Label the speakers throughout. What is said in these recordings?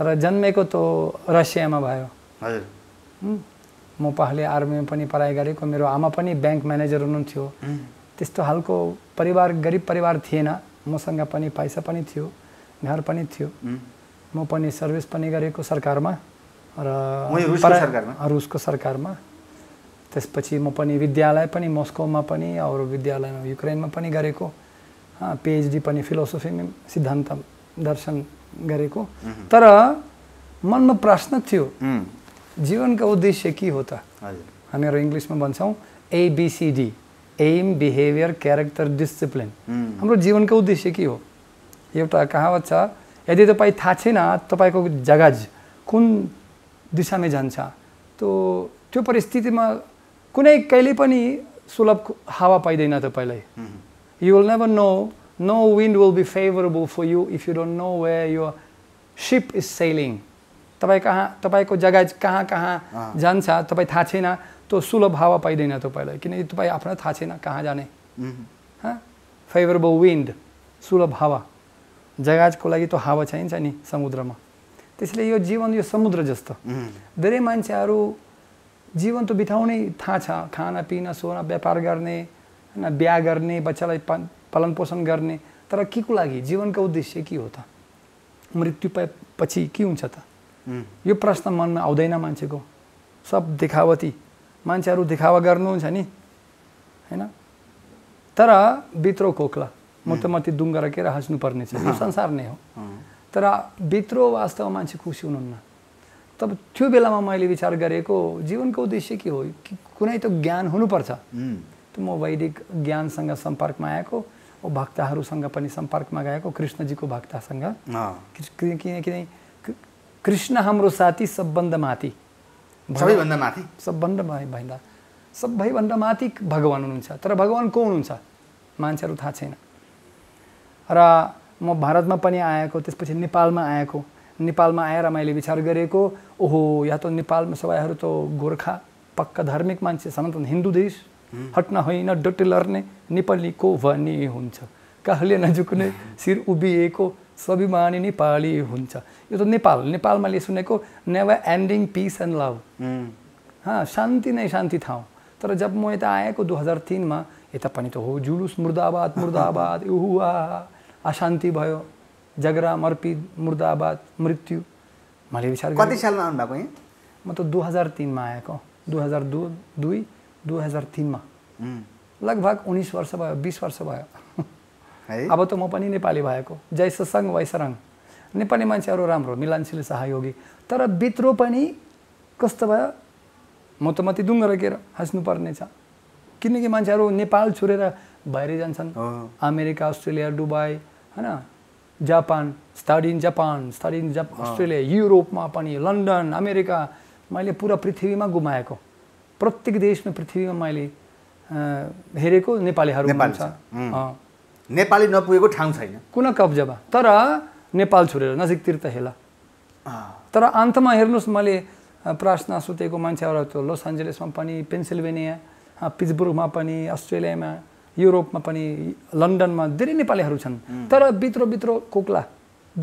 Speaker 1: र जन्मेको त रसियामा भयो म पहिले आर्मीमा पनि पढाइ गरेको मेरो आमा पनि ब्याङ्क म्यानेजर हुनुहुन्थ्यो त्यस्तो खालको परिवार गरिब परिवार थिएन मसँग पनि पैसा पनि थियो घर पनि थियो म पनि सर्भिस पनि गरेको सरकारमा र रुसको सरकारमा त्यसपछि म पनि विद्यालय पनि मस्कोमा पनि अरू विद्यालयमा युक्रेनमा पनि गरेको पिएचडी पनि फिलोसफी सिद्धान्त दर्शन गरेको तर मनमा प्रश्न थियो जीवनको उद्देश्य के हो त हामीहरू इङ्ग्लिसमा भन्छौँ A B C D aim behaviour character discipline हाम्रो जीवनको उद्देश्य के हो एउटा कहावत छ यदि तपाईँ थाहा छैन तपाईँको जहाज कुन दिशामै जान्छ त्यो त्यो परिस्थितिमा कुनै कहिले पनि सुलभ हावा पाइँदैन तपाईँलाई you will never know No wind will be favorable for you if you don't know where your ship is sailing. तपाईँ कहाँ तपाईँको जग्गा कहाँ कहाँ जान्छ तपाईँ थाहा छैन त्यो सुलभ हावा पाइँदैन तपाईँलाई किनकि तपाईँ आफ्नो थाहा छैन कहाँ जाने फेभरेबल विन्ड सुलभ हावा जगाजको लागि त हावा चाहिन्छ नि समुद्रमा त्यसैले यो जीवन यो समुद्र जस्तो धेरै मान्छेहरू जीवन त बिताउनै थाहा छ खानापिना सोना व्यापार गर्ने होइन बिहा गर्ने बच्चालाई पालन पोषण गर्ने तर के को लागि जीवनको उद्देश्य के हो त मृत्यु पछि के हुन्छ त यो प्रश्न मनमा आउँदैन मान्छेको सब देखावती मान्छेहरू देखावा गर्नुहुन्छ नि होइन तर भित्र खोक्ला मोटामोटी दुङ हाँस्नु हाँस्नुपर्ने छ यो संसार नै हो तर भित्रो वास्तवमा मान्छे खुसी हुनुहुन्न तब त्यो बेलामा मैले विचार गरेको जीवनको उद्देश्य के हो कुनै त ज्ञान हुनुपर्छ
Speaker 2: त्यो
Speaker 1: म वैदिक ज्ञानसँग सम्पर्कमा आएको भक्तहरूसँग पनि सम्पर्कमा गएको कृष्णजीको भक्तसँग किनकि कृष्ण हाम्रो साथी सबभन्दा माथि सबैभन्दा माथि सबभन्दा भन्दा सबैभन्दा माथि भगवान् हुनुहुन्छ तर भगवान् को हुनुहुन्छ मान्छेहरू थाहा छैन र म भारतमा पनि आएको त्यसपछि नेपालमा आएको नेपालमा आएर मैले विचार गरेको ओहो या त नेपालमा सबैहरू त गोर्खा पक्का धार्मिक मान्छे सनातन हिन्दू देश हट्न होइन लर्ने नेपालीको भनी हुन्छ काहले नझुक्ने शिर उभिएको स्वाभिमानी नेपाली हुन्छ यो त नेपाल नेपालमा सुनेको never ending peace and love हाँ शान्ति नै शान्ति ठाउँ तर जब म यता आएको दुई हजार तिनमा यता पनि त हो जुलुस मुर्दाबाद मुर्दाबाद उहुआ अशान्ति भयो जगरा मर्पित मुर्दाबाद मृत्यु मैले विचार कति सालमा आउनु भएको म त दुई हजार तिनमा आएको दुई हजार दुई दुई हजार तिनमा लगभग उन्नाइस वर्ष भयो बिस वर्ष भयो अब त म पनि नेपाली भएको जय सङ्घ वैसरङ नेपाली मान्छेहरू राम्रो मिलनशील सहयोगी तर बित्रो पनि कस्तो भयो म त मात्रै दुङ्ग रकेर हाँस्नुपर्ने छ किनकि मान्छेहरू नेपाल छोडेर बाहिर जान्छन् अमेरिका अस्ट्रेलिया दुबई होइन Japan study in Japan study in Australia युरोपमा पनि लन्डन अमेरिका मैले पुरा पृथ्वीमा गुमाएको प्रत्येक देशमा पृथ्वीमा मैले हेरेको नेपालीहरू नेपाली छ नेपाली नपुगेको ठाउँ छैन कुन कब्जामा तर नेपाल छोडेर नजिकतिर त हेला तर अन्तमा हेर्नुहोस् मैले प्रार्थना सुतेको मान्छेहरू त्यो लस एन्जलेसमा पनि पेन्सिल्भेनिया पिट्सबुर्गमा पनि अस्ट्रेलियामा युरोपमा पनि लन्डनमा धेरै नेपालीहरू छन् तर भित्र भित्र कोक्ला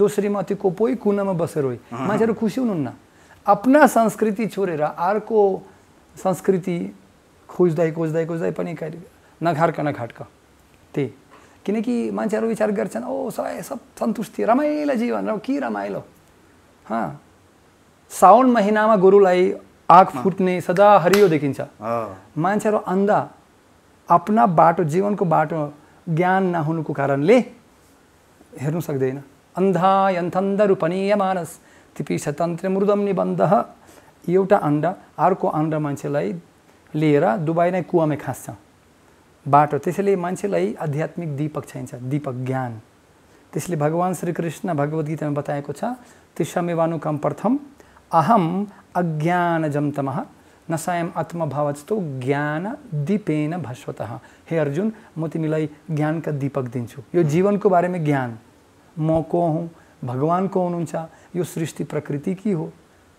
Speaker 1: दोस्रीमा त्यो कोपोइ कुनामा बसेर मान्छेहरू खुसी हुनुहुन्न आफ्ना संस्कृति छोडेर अर्को संस्कृति खोज्दै खोज्दै खोज्दै पनि नघार्क नघाट्क त्यही किनकि मान्छेहरू विचार गर्छन् ओ सबै सब सन्तुष्टि रमाइलो जीवन र कि रमाइलो हँ साउन महिनामा गोरुलाई आग फुट्ने सदा हरियो देखिन्छ मान्छेहरू अन्धा आफ्ना बाटो जीवनको बाटो ज्ञान नहुनुको कारणले हेर्नु सक्दैन अन्धा रूपनीय मानस तिपी स्वतन्त्र मृदम निबन्ध एउटा अन्डा अर्को अन्डा मान्छेलाई लिएर दुबई नै कुवामै खाँच्छ बाटो त्यसैले मान्छेलाई आध्यात्मिक दीपक चाहिन्छ दीपक ज्ञान त्यसले भगवान् श्रीकृष्ण गीतामा बताएको छ तिसमेवानुकम प्रथम अहम् अज्ञान जन्तमः न आत्मभावस्तु आत्मभावस्तो ज्ञान दिपेन भस्वत हे अर्जुन म तिमीलाई ज्ञानका दीपक दिन्छु यो जीवनको बारेमा ज्ञान म को हुँ भगवान् को हुनुहुन्छ यो सृष्टि प्रकृति के हो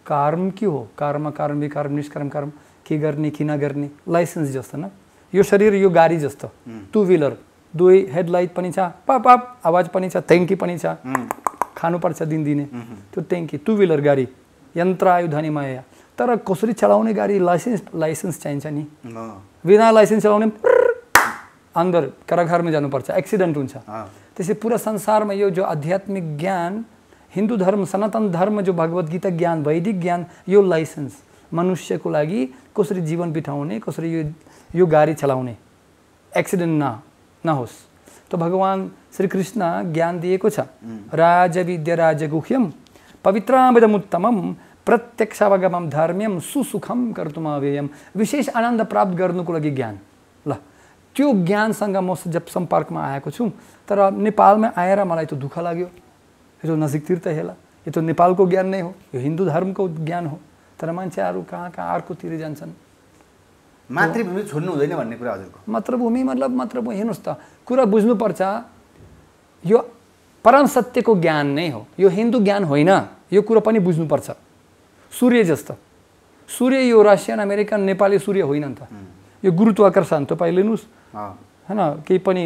Speaker 1: कर्म के हो कर्म कर्म विकर्म निष्कर्म कर्म के गर्ने कि नगर्ने लाइसेन्स जस्तो न यो शरीर यो गाडी जस्तो टु विलर दुई हेडलाइट पनि छ पाप पाप आवाज पनि छ ट्याङ्की पनि छ खानुपर्छ दिन दिने त्यो ट्याङ्की टु विलर गाडी यन्त्र आयो धनी माया तर कसरी चलाउने गाडी लाइसेन्स लाइसेन्स चाहिन्छ नि बिना लाइसेन्स चलाउने अन्दर कराघरमा जानुपर्छ एक्सिडेन्ट हुन्छ त्यसै पुरा संसारमा यो जो आध्यात्मिक ज्ञान हिन्दू धर्म सनातन धर्म जो भगवत गीता ज्ञान वैदिक ज्ञान यो लाइसेन्स मनुष्यको लागि कसरी जीवन बिताउने कसरी यो यो गाडी चलाउने एक्सिडेन्ट न नहोस् त भगवान् श्रीकृष्ण ज्ञान दिएको छ राजविद्या राजगुह्यम पवित्रामृतमुत्तमम प्रत्यक्षावगमम धर्म्यम सुसुखम कर्तुमाव्ययम विशेष आनन्द प्राप्त गर्नुको लागि ज्ञान ल त्यो ज्ञानसँग म जब सम्पर्कमा आएको छु तर नेपालमा आएर मलाई त दुःख लाग्यो यो नजिक तीर्थ हेला यो त नेपालको ज्ञान नै हो यो हिन्दू धर्मको ज्ञान हो तर मान्छेहरू कहाँ कहाँ अर्कोतिर जान्छन् मातृभूमि छोड्नु हुँदैन भन्ने कुरा हजुरको मातृभूमि मतलब मातृभूमि हेर्नुहोस् त कुरा बुझ्नुपर्छ यो परम सत्यको ज्ञान नै हो यो हिन्दू ज्ञान होइन यो कुरो पनि बुझ्नुपर्छ सूर्य जस्तो सूर्य यो रसियन अमेरिकन नेपाली सूर्य होइन नि त यो गुरुत्वाकर्षण तपाईँ लिनुहोस् होइन केही पनि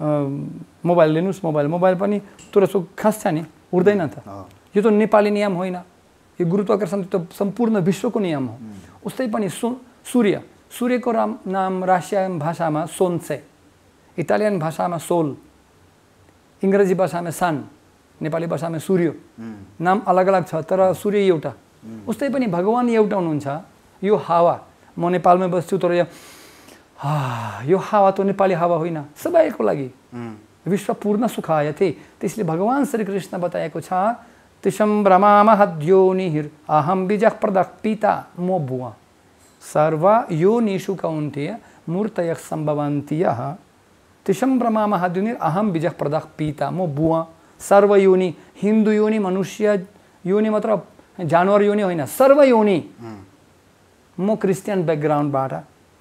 Speaker 1: मोबाइल लिनुहोस् मोबाइल मोबाइल पनि तुरसो खाँच्छ नि उठ्दैन त यो त नेपाली नियम होइन यो गुरुत्वाकर्षण त सम्पूर्ण विश्वको नियम हो उस्तै पनि सु सूर्य सूर्यको राम नाम रासियन भाषामा सोन्से इटालियन भाषामा सोल इङ्ग्रेजी भाषामा सान नेपाली भाषामा सूर्य नाम अलग अलग छ तर सूर्य एउटा उस्तै पनि भगवान् एउटा हुनुहुन्छ यो हावा म नेपालमै बस्छु तर यो हावा त नेपाली हावा होइन सबैको लागि विश्व पूर्ण थिए त्यसले भगवान् श्रीकृष्ण बताएको छ तिसम रमामह अहम बीजः प्रदक पिता म बुवा सर्व योनिषु कौन्तेय मूर्तय सम्भवन्तीय तिसम रमामह अहम बीजः प्रदक पिता म बुवा सर्व योनि हिन्दू योनि मनुष्य योनि मात्र जानवर योनि होइन सर्व योनि म क्रिस्चियन ब्याकग्राउन्डबाट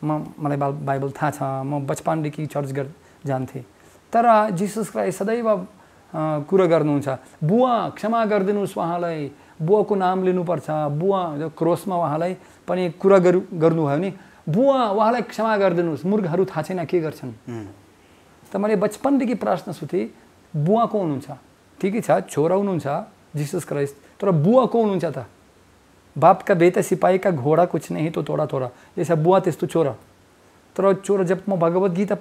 Speaker 1: म मलाई बा बाइबल थाहा छ म बचपनदेखि चर्च गर् जान्थेँ तर जिसस क्राइस्ट सदैव कुरा गर्नुहुन्छ बुवा क्षमा गरिदिनुहोस् उहाँलाई बुवाको नाम लिनुपर्छ बुवा क्रोसमा उहाँलाई पनि कुरा गर् गर्नुभयो भने बुवा उहाँलाई क्षमा गरिदिनुहोस् मुर्गहरू थाहा छैन के गर्छन् त मैले बचपनदेखि प्रश्न सुथेँ बुवा को हुनुहुन्छ ठिकै छ छोरा हुनुहुन्छ जिसस क्राइस्ट तर बुवा को हुनुहुन्छ त बाप का बेटा सिपाही का घोड़ा कुछ नहीं तो थोड़ा थोड़ा जैसे अबुआ तेस्तु चोरा तर चोर जब म भगवत गीता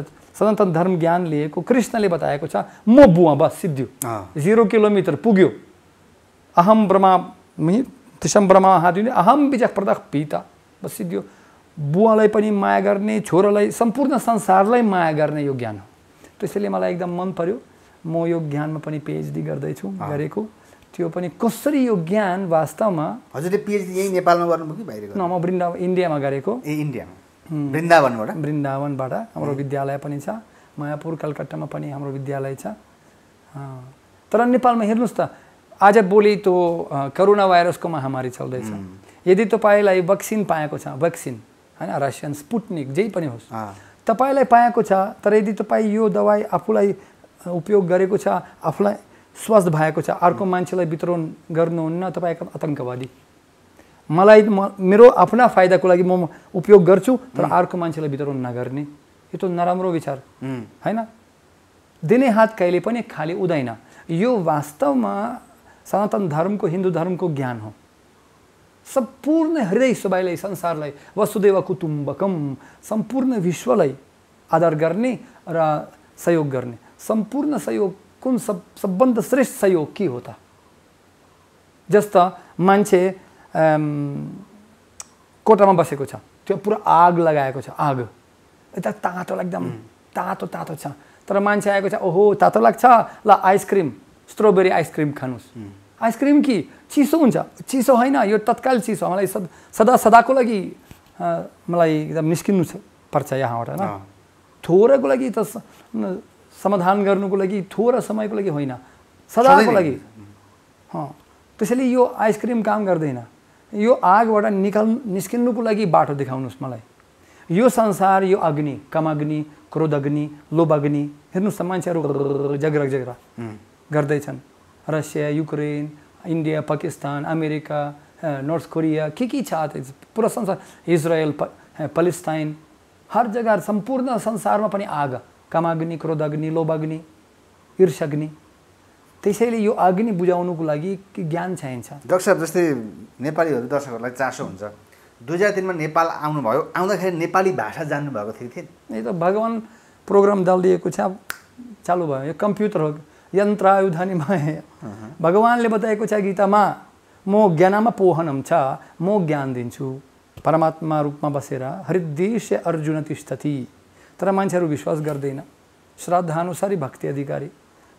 Speaker 1: ज सनातन धर्म ज्ञान लिएको कृष्णले बताएको छ म बुवा बस सिद्धियो जिरो किलोमिटर पुग्यो अहम ब्रह्मा तिशम ब्रह्मा हादिने अहम बिजक प्रदक पीता बस सिद्धियो बुवालाई पनि माया गर्ने छोरालाई सम्पूर्ण संसारलाई माया गर्ने यो ज्ञान हो त्यसैले मलाई एकदम मन पर्यो म यो ज्ञानमा पनि पिएचडी गर्दैछु गरेको त्यो पनि कसरी यो ज्ञान वास्तवमा हजुरले पिएचडी यही नेपालमा गर्नुभयो कि बाहिर न म वृन्दावन इन्डियामा गरेको ए इन्डियामा वृन्दावनबाट वृन्दावनबाट हाम्रो विद्यालय पनि छ मायापुर कलकत्तामा पनि हाम्रो विद्यालय छ तर नेपालमा हेर्नुहोस् त आज बोली त्यो करोना भाइरसको महामारी चल्दैछ यदि तपाईँलाई भ्याक्सिन पाएको छ भ्याक्सिन होइन रसियन स्पुटनिक जे पनि होस् तपाईँलाई पाएको छ तर यदि तपाईँ यो दबाई आफूलाई उपयोग गरेको छ आफूलाई स्वस्थ भएको छ अर्को मान्छेलाई वितरण गर्नुहुन्न तपाईँ आतङ्कवादी मलाई म मेरो आफ्ना फाइदाको लागि म उपयोग गर्छु तर अर्को मान्छेलाई वितरण नगर्ने यो त नराम्रो विचार होइन दिने हात कहिले पनि खालि हुँदैन यो वास्तवमा सनातन धर्मको हिन्दू धर्मको ज्ञान हो सम्पूर्ण हृदय सबैलाई संसारलाई वसुदेव कुटुम्बकम सम्पूर्ण विश्वलाई आदर गर्ने र सहयोग गर्ने सम्पूर्ण सहयोग कुन सब सबभन्दा श्रेष्ठ सहयोग के हो त जस्तो मान्छे कोटामा बसेको छ त्यो पुरा आग लगाएको छ आग यता तातो एकदम तातो तातो छ तर मान्छे आएको छ ओहो तातो लाग्छ ल आइसक्रिम स्ट्रबेरी आइसक्रिम खानुहोस् आइसक्रिम कि चिसो हुन्छ चिसो होइन यो तत्काल चिसो मलाई सद सदा सदाको लागि मलाई एकदम निस्किनु पर्छ यहाँबाट होइन थोरैको लागि त समाधान गर्नुको लागि थोरै समयको लागि होइन सदाको लागि त्यसैले यो आइसक्रिम काम गर्दैन यो आगबाट निकाल निस्किनुको लागि बाटो देखाउनुहोस् मलाई यो संसार यो अग्नि कमाग्नि क्रोध अग्नि लोभ अग्नि हेर्नुहोस् त मान्छेहरू जग्रा जग्रा गर्दैछन् Russia Ukraine India Pakistan America North Korea के के छ पुरा संसार इजरायल पलेस्टाइन हर जग्गा सम्पूर्ण संसारमा पनि आग कामाग्नि क्रोधाग्नि लोभाग्नि ईर्षाग्नि त्यसैले यो अग्नि बुझाउनुको लागि ज्ञान चाहिन्छ डक्टर जस्तै नेपालीहरू दर्शकहरूलाई चासो
Speaker 3: हुन्छ दुई हजार तिनमा नेपाल आउनुभयो
Speaker 1: आउँदाखेरि नेपाली भाषा जान्नुभएको थियो थिएन त भगवान् प्रोग्राम डालिदिएको छ चालु भयो यो कम्प्युटर हो यन्त्र भए भगवान्ले बताएको छ गीतामा म ज्ञानमा पोहनम छ म ज्ञान दिन्छु परमात्मा रूपमा बसेर हृदय अर्जुन तिष्ठति तर मान्छेहरू विश्वास गर्दैन श्रद्धा श्राद्धानुसारी भक्ति अधिकारी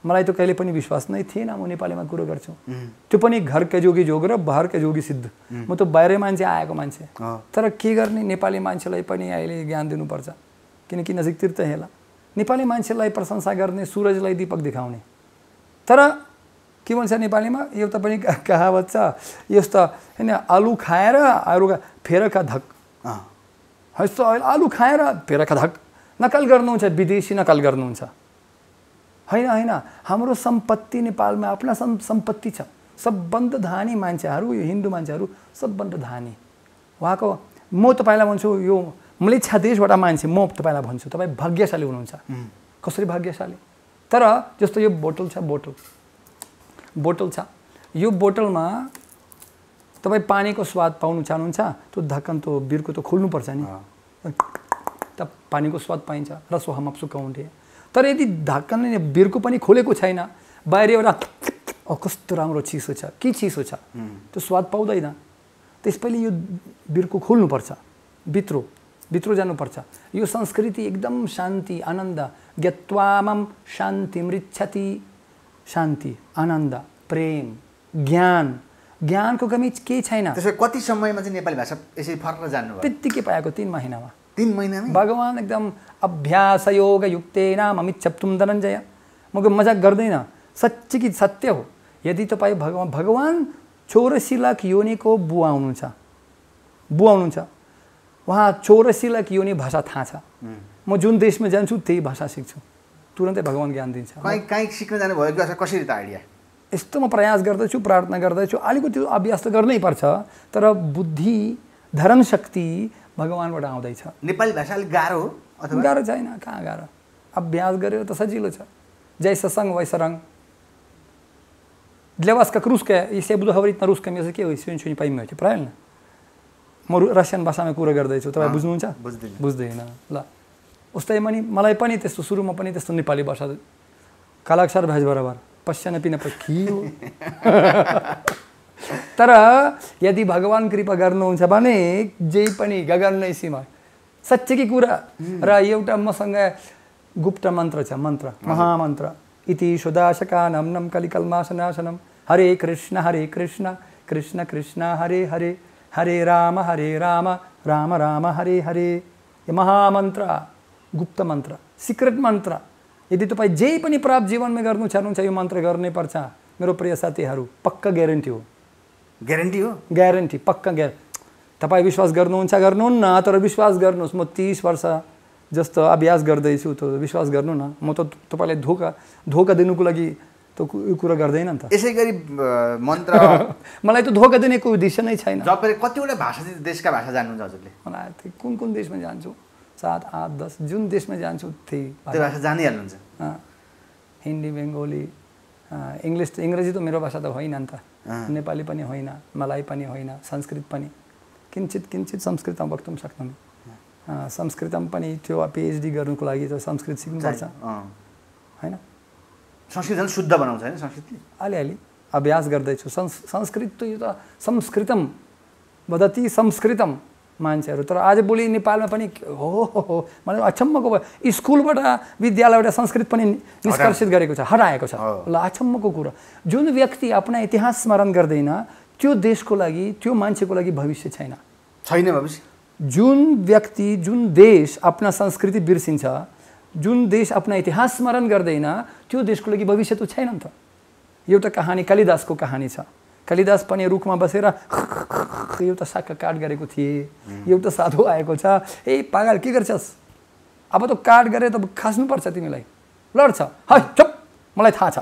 Speaker 1: मलाई त कहिले पनि विश्वास नै थिएन म नेपालीमा कुरो गर्छु त्यो पनि घरकै जोगी जोग र भरकै जोगी सिद्ध म त बाहिरै मान्छे आएको मान्छे तर के गर्ने नेपाली मान्छेलाई पनि अहिले ज्ञान दिनुपर्छ किनकि नजिकतिर त हेला नेपाली मान्छेलाई प्रशंसा गर्ने सुरजलाई दिपक देखाउने तर के भन्छ नेपालीमा यो त पनि कहावत छ यस्तो होइन आलु खाएर अरू फेरका धक यस्तो आलु खाएर फेरका धक नकल गर्नुहुन्छ विदेशी नकल गर्नुहुन्छ होइन होइन हाम्रो सम्पत्ति नेपालमा आफ्ना सम् सम्पत्ति छ सबभन्दा धानी मान्छेहरू यो हिन्दू मान्छेहरू सबभन्दा धानी उहाँको म तपाईँलाई भन्छु यो इच्छा देशबाट मान्छे म तपाईँलाई भन्छु तपाईँ भाग्यशाली हुनुहुन्छ कसरी भाग्यशाली तर जस्तो यो बोटल छ बोटल बोटल छ यो बोटलमा तपाईँ पानीको स्वाद पाउनु चाहनुहुन्छ त्यो ढक्कन त्यो बिर्को त खोल्नुपर्छ नि त पानीको स्वाद पाइन्छ र सोहामा सुकाउँथे तर यदि ढाक्ने बिर्को पनि खोलेको छैन बाहिर एउटा कस्तो राम्रो चिसो छ के चिसो छ त्यो स्वाद पाउँदैन त्यस पहिले यो बिर्को खोल्नुपर्छ भित्रो भित्रो जानुपर्छ यो संस्कृति एकदम शान्ति आनन्द ज्ञत्वामम शान्ति मृक्षति शान्ति आनन्द प्रेम ज्ञान ज्ञानको कमी केही छैन त्यसै कति समयमा चाहिँ नेपाली भाषा यसरी फर्क जानु त्यत्तिकै पाएको तिन महिनामा तिन महिनामै भगवान् एकदम अभ्यास योग युक्तेन ममित छप्तुम धनञ्जय मगर मजाक गर्दैन सच्ची कि सत्य हो यदि तपाईँ भगवान् भगवान् चौरासी लाख योनिको बुवा हुनुहुन्छ बुवा हुनुहुन्छ उहाँ चौरासी लाख योनि भाषा थाहा छ म जुन देशमा जान्छु त्यही भाषा सिक्छु तुरन्तै भगवान् ज्ञान दिन्छ सिक्न जानुभयो कसरी त आइडिया यस्तो म प्रयास गर्दैछु प्रार्थना गर्दैछु अलिकति अभ्यास त गर्नै पर्छ तर बुद्धि धर्म शक्ति भगवान्बाट आउँदैछ नेपाली भाषा अलिक गाह्रो हो गाह्रो छैन कहाँ गाह्रो अभ्यास ब्याज गऱ्यो त सजिलो छ जय सङ्ग वैसा रङ для вас, यी русская, если के हो सुन छुनी русском языке, вы все म रसियन भाषामा कुरो गर्दैछु तपाईँ बुझ्नुहुन्छ बुझ्दैन ल उस्तै पनि मलाई पनि त्यस्तो सुरुमा पनि त्यस्तो नेपाली भाषा कालाक्षर भाइज बराबर पश्चिम पिना पि तर यदि भगवान् कृपा गर्नुहुन्छ भने जे पनि गगन नै सीमा साँच्चैकै कुरा र एउटा मसँग गुप्त मन्त्र छ मन्त्र महामन्त्र इति सुदाशकानम नम कलिकलमासनाशनम हरे कृष्ण हरे कृष्ण कृष्ण कृष्ण हरे हरे हरे राम हरे राम राम राम हरे हरे यो महामन्त्र गुप्त मन्त्र सिक्रेट मन्त्र यदि तपाईँ जे पनि प्राप्त जीवनमा गर्नु छ यो मन्त्र गर्नै पर्छ मेरो प्रिय साथीहरू पक्का ग्यारेन्टी हो ग्यारेन्टी हो ग्यारेन्टी पक्का ग्यार तपाईँ विश्वास गर्नुहुन्छ गर्नुहुन्न तर विश्वास गर्नुहोस् म तिस वर्ष जस्तो अभ्यास गर्दैछु त विश्वास गर्नु न म त तपाईँलाई धोका धोका दिनुको लागि त कुरा गर्दैन नि त
Speaker 3: यसै गरी मन्त्र
Speaker 1: मलाई त धोका दिनेको उद्देश्य नै छैन तपाईँले कतिवटा भाषा देशका भाषा जान्नुहुन्छ हजुरले मलाई कुन कुन देशमा जान्छु सात आठ दस जुन देशमा जान्छु त्यही भाषा जानिहाल्नुहुन्छ हिन्दी बङ्गाली इङ्ग्लिस इङ्ग्रेजी त मेरो भाषा त होइन नि त नेपाली पनि होइन मलाई पनि होइन संस्कृत पनि किञ्चित किञ्चित संस्कृतमा वक्तुम सक्नु संस्कृतम पनि त्यो पिएचडी गर्नुको लागि त संस्कृत सिक्नुपर्छ होइन संस्कृत झन् शुद्ध बनाउँछ होइन संस्कृतले अलिअलि अभ्यास गर्दैछु संस् संस्कृत त यो त संस्कृतम वदति संस्कृतम मान्छेहरू तर आज आजभोलि नेपालमा पनि हो हो मलाई अचम्मको स्कुलबाट विद्यालयबाट संस्कृत पनि निष्कर्षित गरेको छ हटाएको छ ल अचम्मको कुरो जुन व्यक्ति आफ्ना इतिहास स्मरण गर्दैन त्यो देशको लागि त्यो मान्छेको लागि भविष्य छैन छैन भविष्य जुन व्यक्ति जुन देश आफ्ना संस्कृति बिर्सिन्छ जुन देश आफ्ना इतिहास स्मरण गर्दैन त्यो देशको लागि भविष्य त छैन नि त एउटा कहानी कालिदासको कहानी छ कालिदास पनि रुखमा बसेर एउटा साका काट गरेको थिए एउटा साधु आएको छ ए पागल के गर्छस् अब त काट गरेर त खास्नुपर्छ तिमीलाई लड्छ है चुप मलाई थाहा छ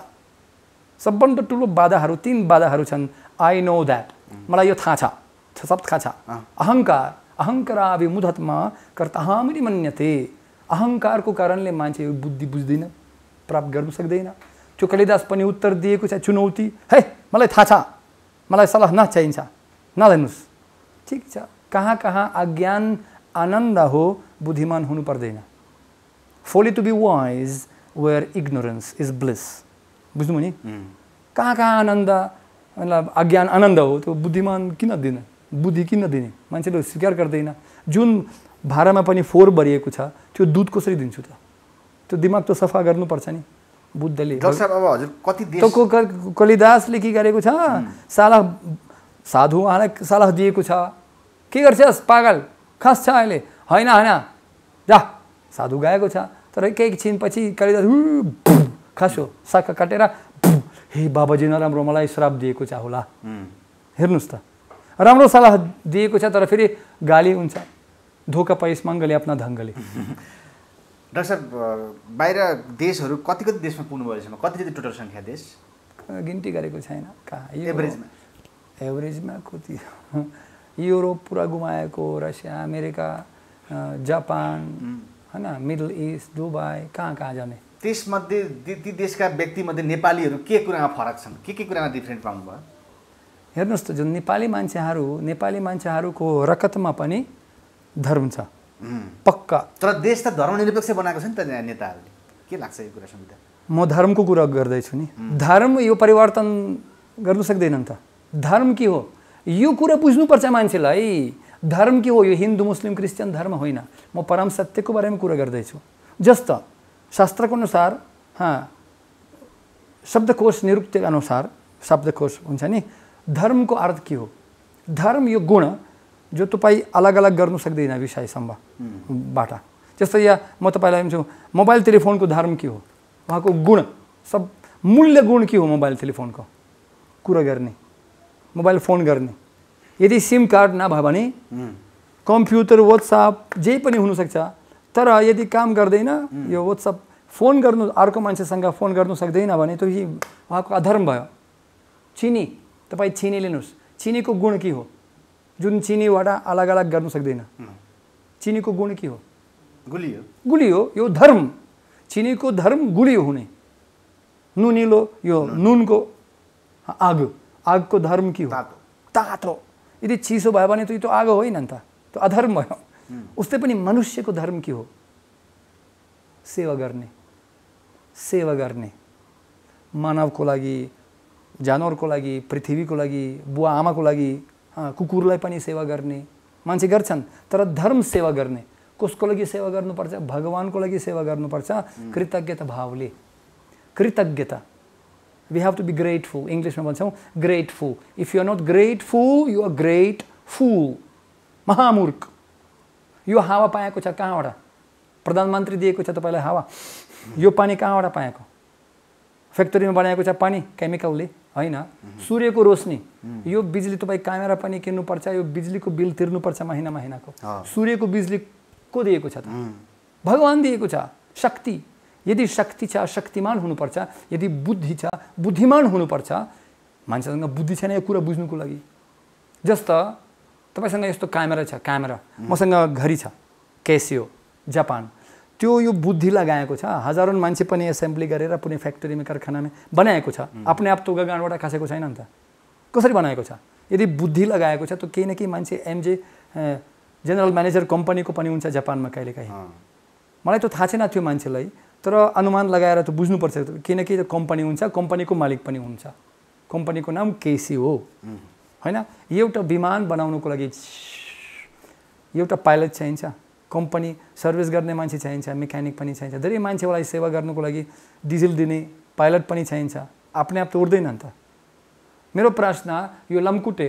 Speaker 1: सबभन्दा ठुलो बाधाहरू तिन बाधाहरू छन् आई नो द्याट मलाई यो थाहा छ सब थाहा छ अहङ्कार अहङ्काराभिमुधत्मा कर्ताहामरी मन्यते अहङ्कारको कारणले मान्छे बुद्धि बुझ्दैन प्राप्त गर्नु सक्दैन त्यो कालिदास पनि उत्तर दिएको छ चुनौती है मलाई थाहा छ मलाई सल्लाह न चाहिन्छ नलिनुहोस् ठिक छ कहाँ कहाँ अज्ञान आनन्द हो बुद्धिमान हुनु पर्दैन folly to be wise where ignorance is bliss बुझ्नु नि कहाँ कहाँ आनन्द मतलब अज्ञान आनन्द हो त्यो बुद्धिमान किन दिने बुद्धि किन दिने मान्छेले स्वीकार गर्दैन जुन भाडामा पनि फोहोर भरिएको छ त्यो दुध कसरी दिन्छु त त्यो दिमाग त सफा गर्नुपर्छ नि बुद्धले कलिदासले के गरेको छ साला साधु उहाँलाई सालाह दिएको छ के गर्छस् पागल खस छ अहिले होइन होइन जा साधु गएको छ तर केही एकछिनपछि कलिदास कालिदास हो साका काटेर हे बाबाजी नराम्रो मलाई श्राप दिएको छ होला हेर्नुहोस् त राम्रो सल्लाह दिएको छ तर फेरि गाली हुन्छ धोका पैस मङ्गले आफ्ना ढङ्गले
Speaker 3: डाक्टर साहब बाहिर देशहरू कति कति देशमा पुग्नुभयो कति कति टोटल सङ्ख्या देश
Speaker 1: गिन्ती गरेको छैन कहाँ एभरेजमा एभरेजमा कति युरोप पुरा गुमाएको रसिया अमेरिका जापान होइन मिडल इस्ट दुबई कहाँ कहाँ जाने
Speaker 3: त्यसमध्ये ती देशका व्यक्तिमध्ये नेपालीहरू के कुरामा फरक छन् के के कुरामा डिफ्रेन्ट पाउनुभयो
Speaker 1: हेर्नुहोस् त जुन नेपाली मान्छेहरू नेपाली मान्छेहरूको रकतमा पनि धर्म छ पक्का तर देश त धर्मनिरपेक्ष बनाएको छ नि त नेताहरूले के लाग्छ यो कुरा सुन्दा म धर्मको कुरा गर्दैछु नि धर्म यो परिवर्तन गर्नु सक्दैन नि त धर्म के हो यो कुरा बुझ्नुपर्छ मान्छेलाई धर्म के हो यो हिन्दू मुस्लिम क्रिस्चियन धर्म होइन म परम सत्यको बारेमा कुरा गर्दैछु जस्तो शास्त्रको अनुसार हाँ शब्दकोश निरुक्त अनुसार शब्दकोश हुन्छ नि धर्मको अर्थ के हो धर्म यो गुण जो तपाईँ अलग अलग गर्नु सक्दैन विषयसम्म
Speaker 2: बाट
Speaker 1: त्यस्तै या म तपाईँलाई भन्छु मोबाइल टेलिफोनको धर्म के हो उहाँको गुण सब मूल्य गुण के हो मोबाइल टेलिफोनको कुरो गर्ने मोबाइल फोन गर्ने यदि सिम कार्ड नभयो भने कम्प्युटर वाट्सएप जे पनि हुनसक्छ तर यदि काम गर्दैन यो वाट्सएप फोन गर्नु अर्को मान्छेसँग फोन गर्नु सक्दैन भने त्यो उहाँको अधर्म भयो चिनी तपाईँ चिनी लिनुहोस् चिनीको गुण के हो जुन चिनीबाट अलग अलग गर्नु सक्दैन चिनीको गुण के हो गुली हो गुली हो यो धर्म चिनीको धर्म गुली हुने नुनिलो यो नुनको आगो आगको धर्म के हो तातो तातो यदि चिसो भयो भने त यो त आगो होइन नि त त्यो अधर्म भयो उस्तै पनि मनुष्यको धर्म के हो सेवा गर्ने सेवा गर्ने मानवको लागि जनावरको लागि पृथ्वीको लागि बुवा आमाको लागि कुकुरलाई पनि सेवा गर्ने मान्छे गर्छन् तर धर्म सेवा गर्ने कसको लागि सेवा गर्नुपर्छ भगवान्को लागि सेवा गर्नुपर्छ कृतज्ञता भावले कृतज्ञता we have to be grateful इङ्ग्लिसमा भन्छौँ grateful if you are not grateful you are great fool महामूर्ख यो हावा पाएको छ कहाँबाट प्रधानमन्त्री दिएको छ तपाईँलाई हावा यो पानी कहाँबाट पाएको फ्याक्ट्रीमा बनाएको छ पानी केमिकलले होइन सूर्यको रोशनी यो बिजुली तपाईँ क्यामेरा पनि किन्नुपर्छ यो बिजुलीको बिल तिर्नुपर्छ महिना महिनाको सूर्यको बिजुली को दिएको छ त भगवान् दिएको छ शक्ति यदि शक्ति छ शक्तिमान हुनुपर्छ यदि बुद्धि छ बुद्धिमान हुनुपर्छ मान्छेसँग बुद्धि छैन यो कुरा बुझ्नुको लागि जस्तो तपाईँसँग यस्तो क्यामेरा छ क्यामेरा मसँग घरी छ क्यासियो जापान त्यो यो बुद्धि लगाएको छ हजारौँ मान्छे पनि एसेम्ब्ली गरेर कुनै फ्याक्ट्रीमा कारखानामा बनाएको छ आफ्नै आप तोगा खासेको छैन नि त कसरी बनाएको छ यदि बुद्धि लगाएको छ त केही न केही मान्छे एमजे जेनरल म्यानेजर कम्पनीको पनि हुन्छ जापानमा कहिलेकाहीँ मलाई त थाहा छैन त्यो मान्छेलाई तर अनुमान लगाएर त बुझ्नुपर्छ किनकि न कम्पनी हुन्छ कम्पनीको मालिक पनि हुन्छ कम्पनीको नाम केसी हो होइन एउटा विमान बनाउनुको लागि एउटा पाइलट चाहिन्छ कम्पनी सर्भिस गर्ने मान्छे चाहिन्छ मेकानिक पनि चाहिन्छ धेरै मान्छेलाई सेवा गर्नुको लागि डिजेल दिने पाइलट पनि चाहिन्छ आफ्नै आप त उठ्दैन नि त मेरो प्रश्न यो लम्कुटे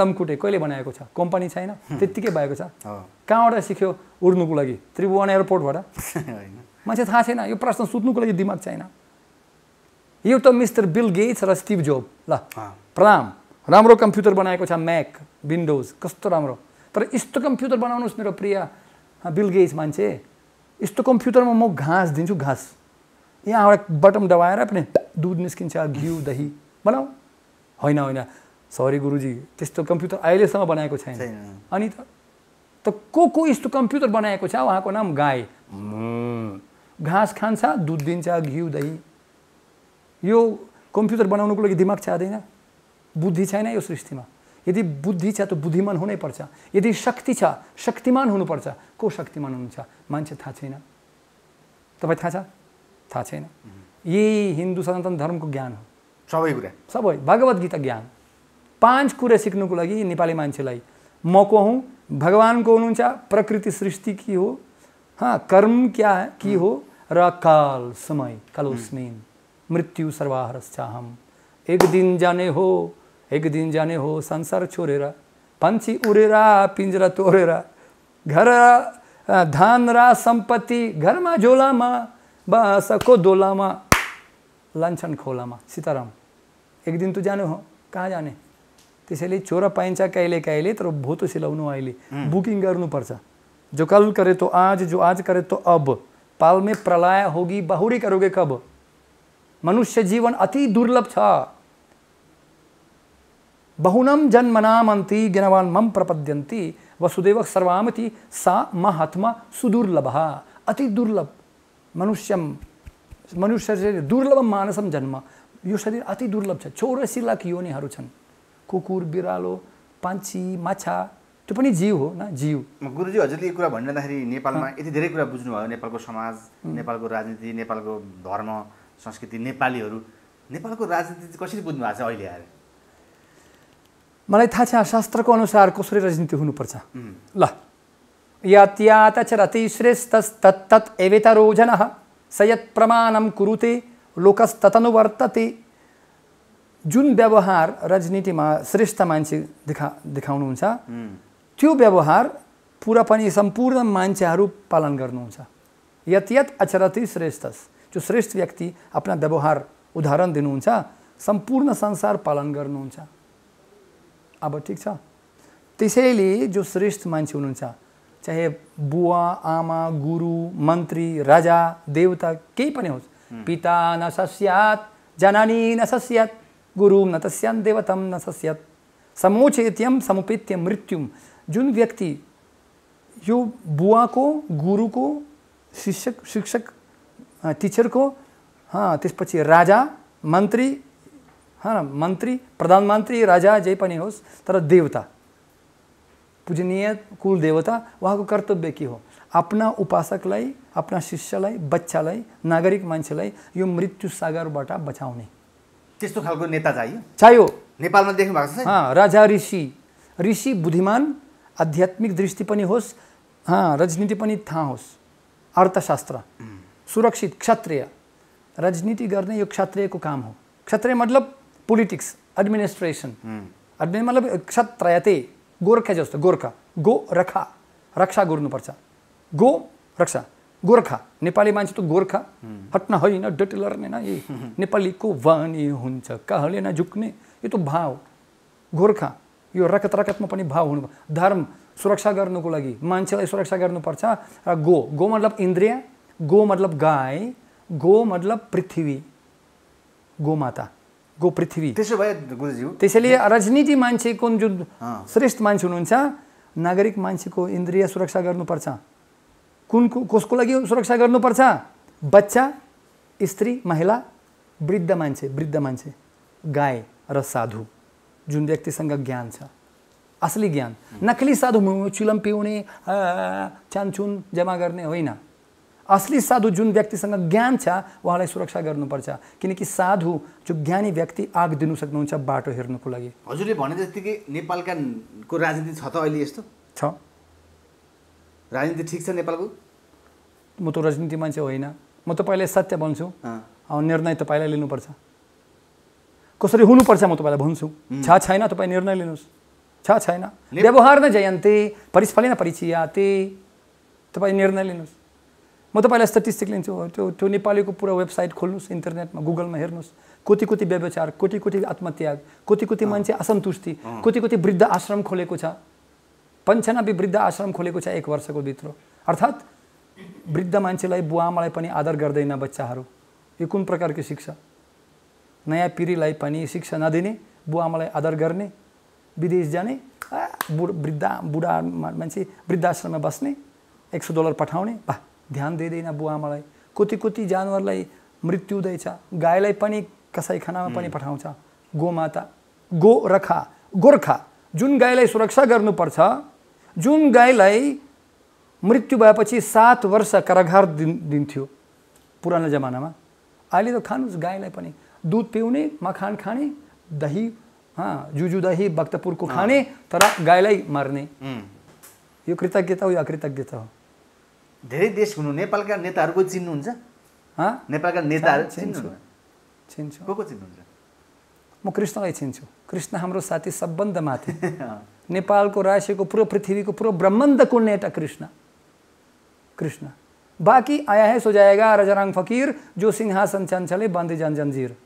Speaker 1: लम्कुटे कहिले बनाएको छ कम्पनी छैन त्यत्तिकै भएको छ कहाँबाट सिक्यो उड्नुको लागि त्रिभुवन एयरपोर्टबाट मान्छे थाहा छैन यो प्रश्न सुत्नुको लागि दिमाग छैन यो त मिस्टर बिल गेट्स र स्टिभ जोब ल प्रणाम राम्रो कम्प्युटर बनाएको छ म्याक विन्डोज कस्तो राम्रो तर यस्तो कम्प्युटर बनाउनुहोस् मेरो प्रिय गेज मान्छे यस्तो कम्प्युटरमा म घाँस दिन्छु घाँस यहाँबाट बटम दबाएर पनि दुध निस्किन्छ घिउ दही बनाऊ होइन होइन सरी गुरुजी त्यस्तो कम्प्युटर अहिलेसम्म बनाएको छैन अनि त त को को यस्तो कम्प्युटर बनाएको छ उहाँको नाम गाई घाँस खान्छ दुध दिन्छ घिउ दही यो कम्प्युटर बनाउनुको लागि दिमाग चाहँदैन बुद्धि छैन यो सृष्टिमा यदि बुद्धि छ त बुद्धिमान हुनैपर्छ यदि शक्ति छ शक्तिमान हुनुपर्छ को शक्तिमान हुनुहुन्छ मान्छे थाहा छैन तपाईँ थाहा छ थाहा छैन यही हिन्दू सनातन धर्मको ज्ञान हो सबै कुरा सबै भगवत गीता ज्ञान पाँच कुरा सिक्नुको लागि नेपाली मान्छेलाई म को हुँ भगवानको हुनुहुन्छ प्रकृति सृष्टि के हो हाँ कर्म क्या के हो र काल समय कलोस्मिन मृत्यु सर्वाहरस हम एक दिन जाने हो एक दिन जाने हो संसार छोड़ेरा पंछी उड़ेरा पिंजरा तोड़ेरा घर धान रा संपत्ति घर में झोलामा बस को दोलामा लंचन खोलामा सीताराम एक दिन तू तो जाने हो कहाँ जाने त्यसैले चोरा पाइन्छ कहिले कहिले तर भोतो सिलाउनु अहिले हम्म। बुकिङ गर्नुपर्छ जो कल करे तो आज जो आज करे तो अब पाल में प्रलय होगी बहुरी करोगे कब मनुष्य जीवन अति दुर्लभ छ बहुनम जन्मनामन्ति ज्ञानवान मम प्रपद्यन्ति वसुदेव सर्वामति सा महात्मा सुदुर्लभ अति दुर्लभ मनुष्यम मनुष्य शरीर दुर्लभ मानसम जन्म यो शरीर अति दुर्लभ छ चौरासी लाख योनीहरू छन् कुकुर बिरालो पान्छी माछा त्यो पनि जीव हो न जीव
Speaker 3: गुरुजी हजुरले यो कुरा भनिरहँदाखेरि नेपालमा यति धेरै कुरा बुझ्नुभयो नेपालको समाज नेपालको राजनीति नेपालको धर्म संस्कृति नेपालीहरू नेपालको राजनीति कसरी बुझ्नु भएको छ अहिले आएर
Speaker 1: मलाई थाहा छ शास्त्रको अनुसार कसरी राजनीति हुनुपर्छ ल यत्यातचरतिश्रेस्तस्तत्तत् एवेतरोजनः स प्रमाणम कुरुते लोकस्ततनुवर्तते जुन व्यवहार राजनीतिमा श्रेष्ठ मान्छे देखा देखाउनुहुन्छ त्यो व्यवहार पुरा पनि सम्पूर्ण मान्छेहरू पालन गर्नुहुन्छ यत अचरति श्रेष्ठस जो श्रेष्ठ व्यक्ति आफ्ना व्यवहार उदाहरण दिनुहुन्छ सम्पूर्ण संसार पालन गर्नुहुन्छ अब ठिक छ त्यसैले जो श्रेष्ठ मान्छे हुनुहुन्छ चाहे बुवा आमा गुरु मन्त्री राजा देवता केही पनि होस् पिता न सस्यात न गुरु न तस्यान् देवतम न सस्यात समोचेत्यम समुपेत्य मृत्युम जुन व्यक्ति यो बुवाको गुरुको शिक्षक शिक्षक टिचरको त्यसपछि राजा मन्त्री है मन्त्री प्रधानमन्त्री राजा जे पनि होस् तर देवता पूजनीय कुल देवता उहाँको कर्तव्य के हो आफ्ना उपासकलाई आफ्ना शिष्यलाई बच्चालाई नागरिक मान्छेलाई यो मृत्यु सागरबाट बचाउने
Speaker 3: त्यस्तो खालको नेता चाहियो चाहियो नेपालमा देख्नु भएको छ
Speaker 1: राजा ऋषि ऋषि बुद्धिमान आध्यात्मिक दृष्टि पनि होस् राजनीति पनि थाहा होस् अर्थशास्त्र सुरक्षित क्षत्रिय राजनीति गर्ने यो क्षत्रियको काम हो क्षत्रिय मतलब पोलिटिक्स एडमिनिस्ट्रेसन एडमिन मतलब क्षत्रयते गोर्खा जस्तो गोर्खा गो रखा रक्षा गर्नुपर्छ गो रक्षा गोर्खा नेपाली मान्छे त गोर्खा हट्न होइन डट लर्ने यही नेपालीको भनी हुन्छ कहले झुक्ने यो त भाव गोर्खा यो रगत रगतमा पनि भाव हुनु धर्म सुरक्षा गर्नुको लागि मान्छेलाई सुरक्षा गर्नुपर्छ र गो गो मतलब इन्द्रिय गो मतलब गाई गो मतलब पृथ्वी गोमाता गो पृथ्वी त्यसो भए गुरुज्यू त्यसैले मान्छे मान्छेको जुन श्रेष्ठ मान्छे हुनुहुन्छ नागरिक मान्छेको इन्द्रिय सुरक्षा गर्नुपर्छ कुन कसको लागि सुरक्षा गर्नुपर्छ बच्चा स्त्री महिला वृद्ध मान्छे वृद्ध मान्छे गाई र साधु जुन व्यक्तिसँग ज्ञान छ असली ज्ञान नकली साधु चुलम पिउने चान्चुन जमा गर्ने होइन असली साधु जुन व्यक्तिसँग ज्ञान छ उहाँलाई सुरक्षा गर्नुपर्छ किनकि साधु जो ज्ञानी व्यक्ति आग दिनु सक्नुहुन्छ बाटो हेर्नुको लागि
Speaker 3: हजुरले भने जस्तै नेपालका को राजनीति छ त अहिले यस्तो छ राजनीति
Speaker 1: ठिक छ नेपालको म त राजनीति मान्छे होइन म तपाईँलाई सत्य भन्छु निर्णय तपाईँलाई लिनुपर्छ कसरी हुनुपर्छ म तपाईँलाई भन्छु छ छैन तपाईँ निर्णय लिनुहोस् छ छैन व्यवहार नै जयन्ते परिस्फलिन ते तपाईँ निर्णय लिनुहोस् म तपाईँलाई स्ट्याटिस्टिक लिन्छु त्यो त्यो नेपालीको पुरा वेबसाइट खोल्नुहोस् इन्टरनेटमा गुगलमा हेर्नुहोस् कति कति व्यवचार कति कति आत्मत्याग कति कति मान्छे असन्तुष्टि कति कति वृद्ध आश्रम खोलेको छ पन्चानब्बे वृद्ध आश्रम खोलेको छ एक वर्षको भित्र अर्थात् वृद्ध मान्छेलाई बुवा आमालाई पनि आदर गर्दैन बच्चाहरू यो कुन प्रकारको शिक्षा नयाँ पिँढीलाई पनि शिक्षा नदिने बुवा आमालाई आदर गर्ने विदेश जाने बुढ वृद्ध बुढा मान्छे वृद्धाश्रममा बस्ने एक सौ डलर पठाउने बा ध्यान दिँदैन बुवा आमालाई कति कति जानवरलाई मृत्यु हुँदैछ गाईलाई पनि खानामा पनि पठाउँछ गोमाता गोरखा गोर्खा जुन गाईलाई सुरक्षा गर्नुपर्छ जुन गाईलाई मृत्यु भएपछि सात वर्ष कराघार दिन दिन्थ्यो पुरानो जमानामा अहिले त खानुहोस् गाईलाई पनि दुध पिउने मखान खाने दही जुजु दही भक्तपुरको खाने तर गाईलाई मार्ने यो कृतज्ञता हो यो अकृतज्ञता हो
Speaker 3: धेरे देश हुनु नेपालका नेताहरू को चिन्नुहुन्छ हाँ? नेपालका नेताहरू हाँ, चिन्छु
Speaker 1: चिन्छु को को चिन्नुहुन्छ म कृष्णलाई चिन्छु कृष्ण हाम्रो साथी सबभन्दा माथि नेपालको राशिको पुरो पृथ्वीको पुरो ब्रह्माण्डको नेता कृष्ण कृष्ण बाकी आया है सो जाएगा रजारांग फकीर जो सिंहासन चंचले बांधे जान जंजीर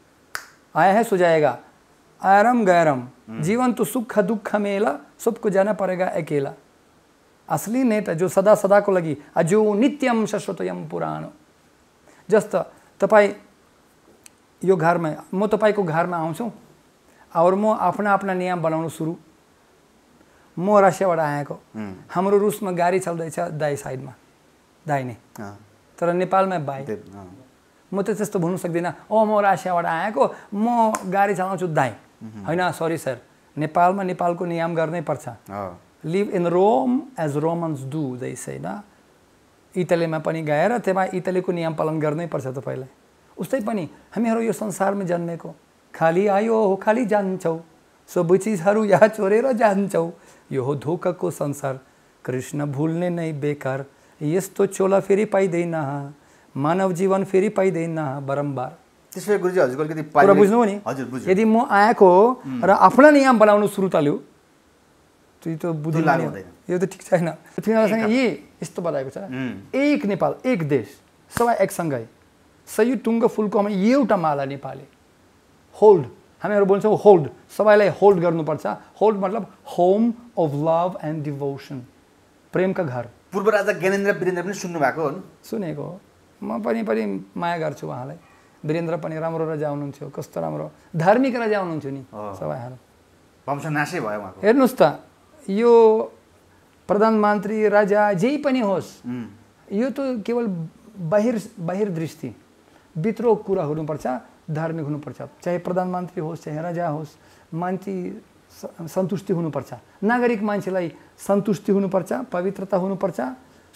Speaker 1: आया है सो जाएगा आयरम गैरम हम्म। जीवन तो सुख दुख मेला सबको जाना पड़ेगा अकेला असली नै त जो सदा सदाको लागि अजो नित्यम शश्वतयम पुराण जस्तो तपाईँ यो घरमा म तपाईँको घरमा आउँछु अरू म आफ्ना आफ्ना नियम बनाउनु सुरु म रसियाबाट आएको हाम्रो रुसमा गाडी चल्दैछ दाई साइडमा दाहिने तर नेपालमा बाई म त त्यस्तो भन्नु सक्दिनँ ओ म रसियाबाट आएको म गाडी चलाउँछु दाई होइन सरी सर नेपालमा नेपालको नियम गर्नै पर्छ live in Rome as Romans do, they say ना इटलीमा पनि गएर त्यहाँ को निम पालन गर्नै पर्छ तपाईँलाई उस्तै पनि हामीहरू यो संसारमा खाली आयो हो खाली जान्छौँ सबै चिजहरू यहाँ चोरेर जान्छौँ यो हो को संसार कृष्ण भूलने नई बेकार यस्तो चोला फेरि पाइँदैन मानव जीवन फेरी पाइदन बारम्बार
Speaker 3: त्यसले गुरुजी हजुरको अलिकति बुझ्नु नि
Speaker 1: हजुर यदि म आएको र आफ्ना नियम बनाउनु सुरु थाल्यो तुई त बुद्धिमानी यो त ठिक छैन तिनीहरूसँग यी यस्तो बताएको छ एक नेपाल एक देश सबै एकसँगै टुङ्गो फुलको फुलकोमा एउटा माला नेपाली होल्ड हामीहरू बोल्छौँ होल्ड सबैलाई होल्ड गर्नुपर्छ होल्ड मतलब home of love and devotion प्रेमका घर पूर्व राजा ज्ञानेन्द्र वीरेन्द्र पनि सुन्नु भएको हो सुनेको हो म पनि पनि माया गर्छु उहाँलाई वीरेन्द्र पनि राम्रो राजा हुनुहुन्थ्यो कस्तो राम्रो धार्मिक राजा हुनुहुन्थ्यो नि सबैहरू भयो हेर्नुहोस् त यो प्रधानमन्त्री राजा जे पनि होस् यो त केवल बाहिर बाहिर दृष्टि भित्र कुरा हुनुपर्छ धार्मिक हुनुपर्छ चाहे प्रधानमन्त्री होस् चाहे राजा होस् मान्छे सन्तुष्टि हुनुपर्छ नागरिक मान्छेलाई सन्तुष्टि हुनुपर्छ पवित्रता हुनुपर्छ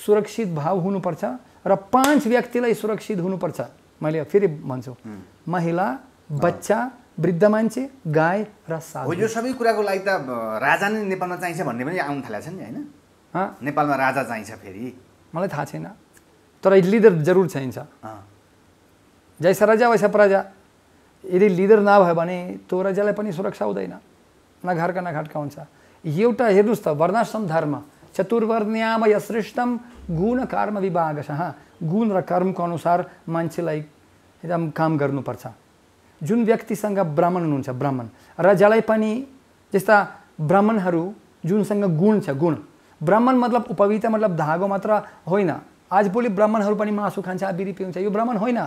Speaker 1: सुरक्षित भाव हुनुपर्छ र पाँच व्यक्तिलाई सुरक्षित हुनुपर्छ मैले फेरि भन्छु महिला बच्चा वृद्ध मान्छे गाई र साधु यो सबै
Speaker 3: कुराको लागि त राजा नै नेपालमा चाहिन्छ भन्ने पनि आउनु थालेको छ नि होइन नेपालमा राजा चाहिन्छ फेरि
Speaker 1: मलाई थाहा छैन तर लिडर जरुर चाहिन्छ जैसा राजा वैसा प्रजा यदि लिडर नभयो भने त्यो राजालाई पनि सुरक्षा हुँदैन न घरका न घाटका हुन्छ एउटा हेर्नुहोस् त वर्णाश्रम धर्म चतुर्वर्ण्यामय श्रेष्ठम गुण कर्म विभागश गुण र कर्मको अनुसार मान्छेलाई एकदम काम गर्नुपर्छ जुन व्यक्तिसँग ब्राह्मण हुनुहुन्छ ब्राह्मण र जसलाई पनि जस्ता ब्राह्मणहरू जुनसँग गुण छ गुण ब्राह्मण मतलब उपविता मतलब धागो मात्र होइन आजभोलि ब्राह्मणहरू पनि मासु खान्छ बिरी पिउँछ यो ब्राह्मण होइन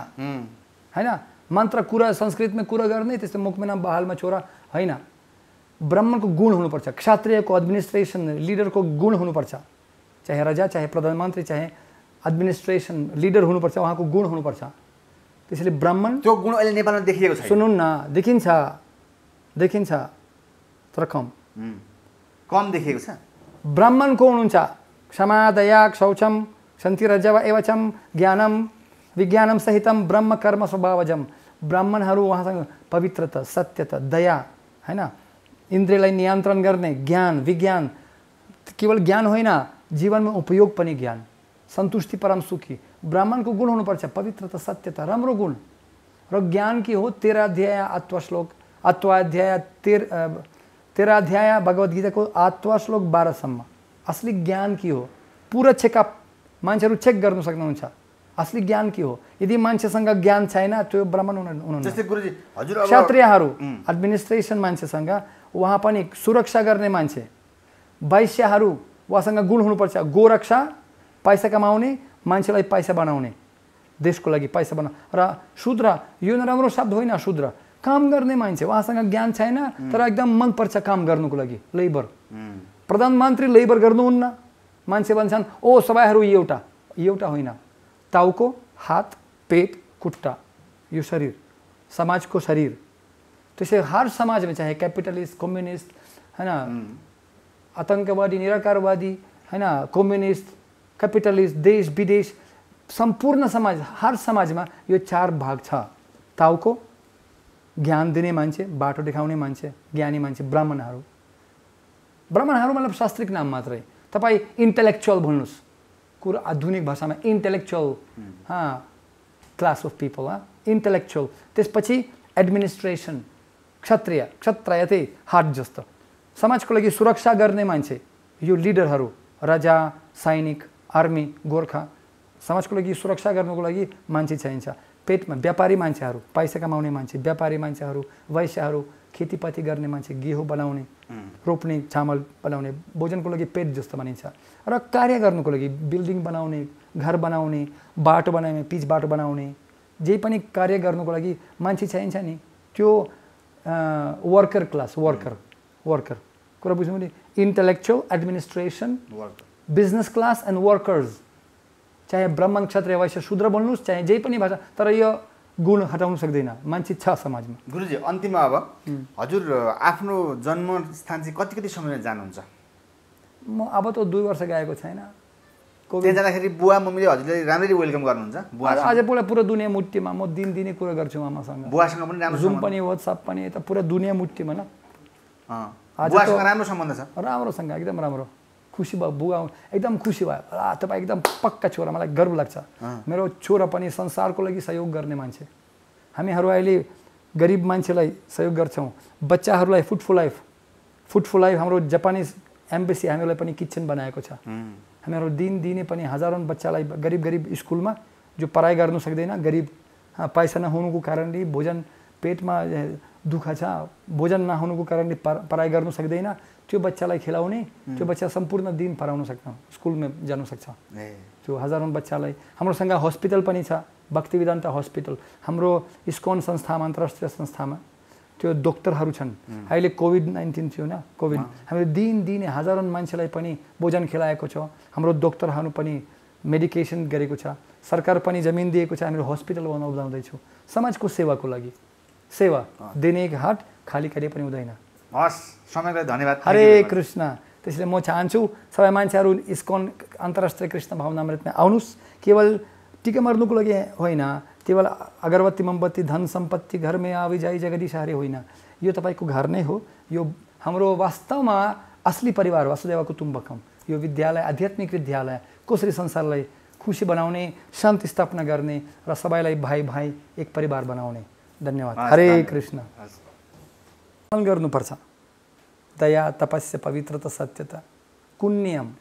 Speaker 1: होइन मन्त्र कुरा संस्कृतमा कुरा गर्ने त्यस्तो मुखमा नाम बहालमा छोरा होइन ब्राह्मणको गुण हुनुपर्छ क्षत्रियको एडमिनिस्ट्रेसन लिडरको गुण हुनुपर्छ चाहे राजा चाहे प्रधानमन्त्री चाहे एडमिनिस्ट्रेसन लिडर हुनुपर्छ उहाँको गुण हुनुपर्छ त्यसैले ब्राह्मण त्यो गुण अहिले नेपालमा देखिएको छ सुन्नु न देखिन्छ देखिन्छ तर कम कम देखिएको छ ब्राह्मण को हुनुहुन्छ क्षमा दया शौचम सन्तिरजव एवचम ज्ञानम विज्ञानम सहितम ब्रह्म कर्म स्वभावजम ब्राह्मणहरू उहाँसँग पवित्रता सत्यता दया होइन इन्द्रियलाई नियन्त्रण गर्ने ज्ञान विज्ञान केवल ज्ञान होइन जीवनमा उपयोग पनि ज्ञान सन्तुष्टि परम सुखी ब्राह्मणको गुण हुनुपर्छ पवित्र त सत्य त राम्रो गुण र ज्ञान के हो तेराध्याय आत्वा श्लोक आत्वाध्याय तेर भगवद् गीताको आत्वा श्लोक बाह्रसम्म असली ज्ञान के हो पुरा चेकअप मान्छेहरू चेक गर्नु सक्नुहुन्छ असली ज्ञान के हो यदि मान्छेसँग ज्ञान छैन त्यो ब्राह्मण हुनु
Speaker 3: क्षत्रियहरू
Speaker 1: एडमिनिस्ट्रेसन मान्छेसँग उहाँ पनि सुरक्षा गर्ने मान्छे वैश्यहरू उहाँसँग गुण हुनुपर्छ गोरक्षा पैसा कमाउने मान्छेलाई पैसा बनाउने देशको लागि पैसा बना र शुद्र यो नराम्रो शब्द होइन शुद्र काम गर्ने मान्छे उहाँसँग ज्ञान छैन तर एकदम मनपर्छ काम गर्नुको लागि लेबर प्रधानमन्त्री लेबर गर्नुहुन्न मान्छे भन्छन् ओ सबैहरू एउटा एउटा होइन टाउको हात पेट खुट्टा यो शरीर समाजको शरीर त्यसै हर समाजमा चाहे क्यापिटलिस्ट कम्युनिस्ट होइन आतङ्कवादी निराकारवादी होइन कम्युनिस्ट क्यापिटलिस्ट देश विदेश सम्पूर्ण समाज हर समाजमा यो चार भाग छ टाउको ज्ञान दिने मान्छे बाटो देखाउने मान्छे ज्ञानी मान्छे ब्राह्मणहरू ब्राह्मणहरू मतलब शास्त्रिक नाम मात्रै तपाईँ इन्टेलेक्चुअल भन्नुहोस् कुरो आधुनिक भाषामा intellectual class of people intellectual त्यसपछि एडमिनिस्ट्रेसन क्षत्रिय क्षत्रिय त्यही हार्ट जस्तो समाजको लागि सुरक्षा गर्ने मान्छे यो लिडरहरू राजा सैनिक आर्मी गोर्खा समाजको लागि सुरक्षा गर्नुको लागि मान्छे चाहिन्छ पेटमा व्यापारी मान्छेहरू पैसा कमाउने मान्छे व्यापारी मान्छेहरू वैश्यहरू खेतीपाती गर्ने मान्छे गेहुँ बनाउने रोप्ने चामल बनाउने भोजनको लागि पेट जस्तो मानिन्छ र कार्य गर्नुको लागि बिल्डिङ बनाउने घर बनाउने बाटो बनाउने पिच बाटो बनाउने जे पनि कार्य गर्नुको लागि मान्छे चाहिन्छ नि त्यो वर्कर क्लास वर्कर वर्कर कुरा बुझ्नु भने intellectual administration worker business class and workers चाहे ब्राह्मण क्षत्रिय वैश्य शूद्र बोल्नुहोस् चाहे जे पनि भाषा तर यो गुण हटाउनु सक्दैन मान्छे छ समाजमा
Speaker 3: गुरुजी अन्तिममा अब हजुर आफ्नो जन्मस्थान चाहिँ कति कति समय जानुहुन्छ
Speaker 1: म अब त दुई वर्ष गएको छैन कोभिड जाँदाखेरि
Speaker 3: बुवा मम्मीले हजुरले राम्ररी
Speaker 1: वेलकम गर्नुहुन्छ बुवा आज पुरा पुरा दुनियाँ मुटीमा म दिनदिनै कुरा गर्छु आमासँग बुवासँग पनि राम्रो जुम पनि वाट्सएप पनि त पुरा दुनियाँ मुटीमा न बुवासँग राम्रो सम्बन्ध छ राम्रोसँग एकदम राम्रो खुसी भयो बुवा एकदम खुसी भयो ला तपाईँ एकदम पक्का छोरा मलाई गर्व लाग्छ मेरो छोरा पनि संसारको लागि सहयोग गर्ने मान्छे हामीहरू अहिले गरिब मान्छेलाई सहयोग गर्छौँ बच्चाहरूलाई फुटफुल लाइफ फुटफुल लाइफ हाम्रो जापानिज एम्बेसी हामीलाई पनि किचन बनाएको छ हामीहरू दिन दिने पनि हजारौँ बच्चालाई गरिब गरिब स्कुलमा जो पढाइ गर्नु सक्दैन गरिब पैसा नहुनुको कारणले भोजन पेटमा दुःख छ भोजन नहुनुको कारणले पढाइ गर्नु सक्दैन त्यो बच्चालाई खेलाउने त्यो बच्चा सम्पूर्ण दिन पढाउनु सक्छ स्कुलमा जानु सक्छ त्यो हजारौँ बच्चालाई हाम्रोसँग हस्पिटल पनि छ भक्ति भक्तिवेदान्त हस्पिटल हाम्रो इस्कन संस्थामा अन्तर्राष्ट्रिय संस्थामा त्यो डोक्टरहरू छन् अहिले कोभिड नाइन्टिन थियो न कोभिड हामीले दिन दिने हजारौँ मान्छेलाई पनि भोजन खेलाएको छ हाम्रो डोक्टरहरू पनि मेडिकेसन गरेको छ सरकार पनि जमिन दिएको छ हामीले हस्पिटल बनाउँदैछौँ समाजको सेवाको लागि सेवा दिने घाट खाली कहिले पनि हुँदैन
Speaker 3: हस् समयलाई धन्यवाद हरे
Speaker 1: कृष्ण त्यसैले म चाहन्छु सबै मान्छेहरू इस्कन अन्तर्राष्ट्रिय कृष्ण भावनामृतमा आउनुहोस् केवल टिका मर्नुको लागि होइन केवल अगरबत्ती मोमबत्ती धन सम्पत्ति घरमै जाई जगदीश हरे होइन यो तपाईँको घर नै हो यो हाम्रो वास्तवमा असली परिवार वासुदेव कुटुम्बकम यो विद्यालय आध्यात्मिक विद्यालय कसरी संसारलाई खुसी बनाउने शान्ति स्थापना गर्ने र सबैलाई भाइ भाइ एक परिवार बनाउने धन्यवाद हरे कृष्ण गर्नुपर्छ दया तपस्य पवित्रता सत्यता कुन नियम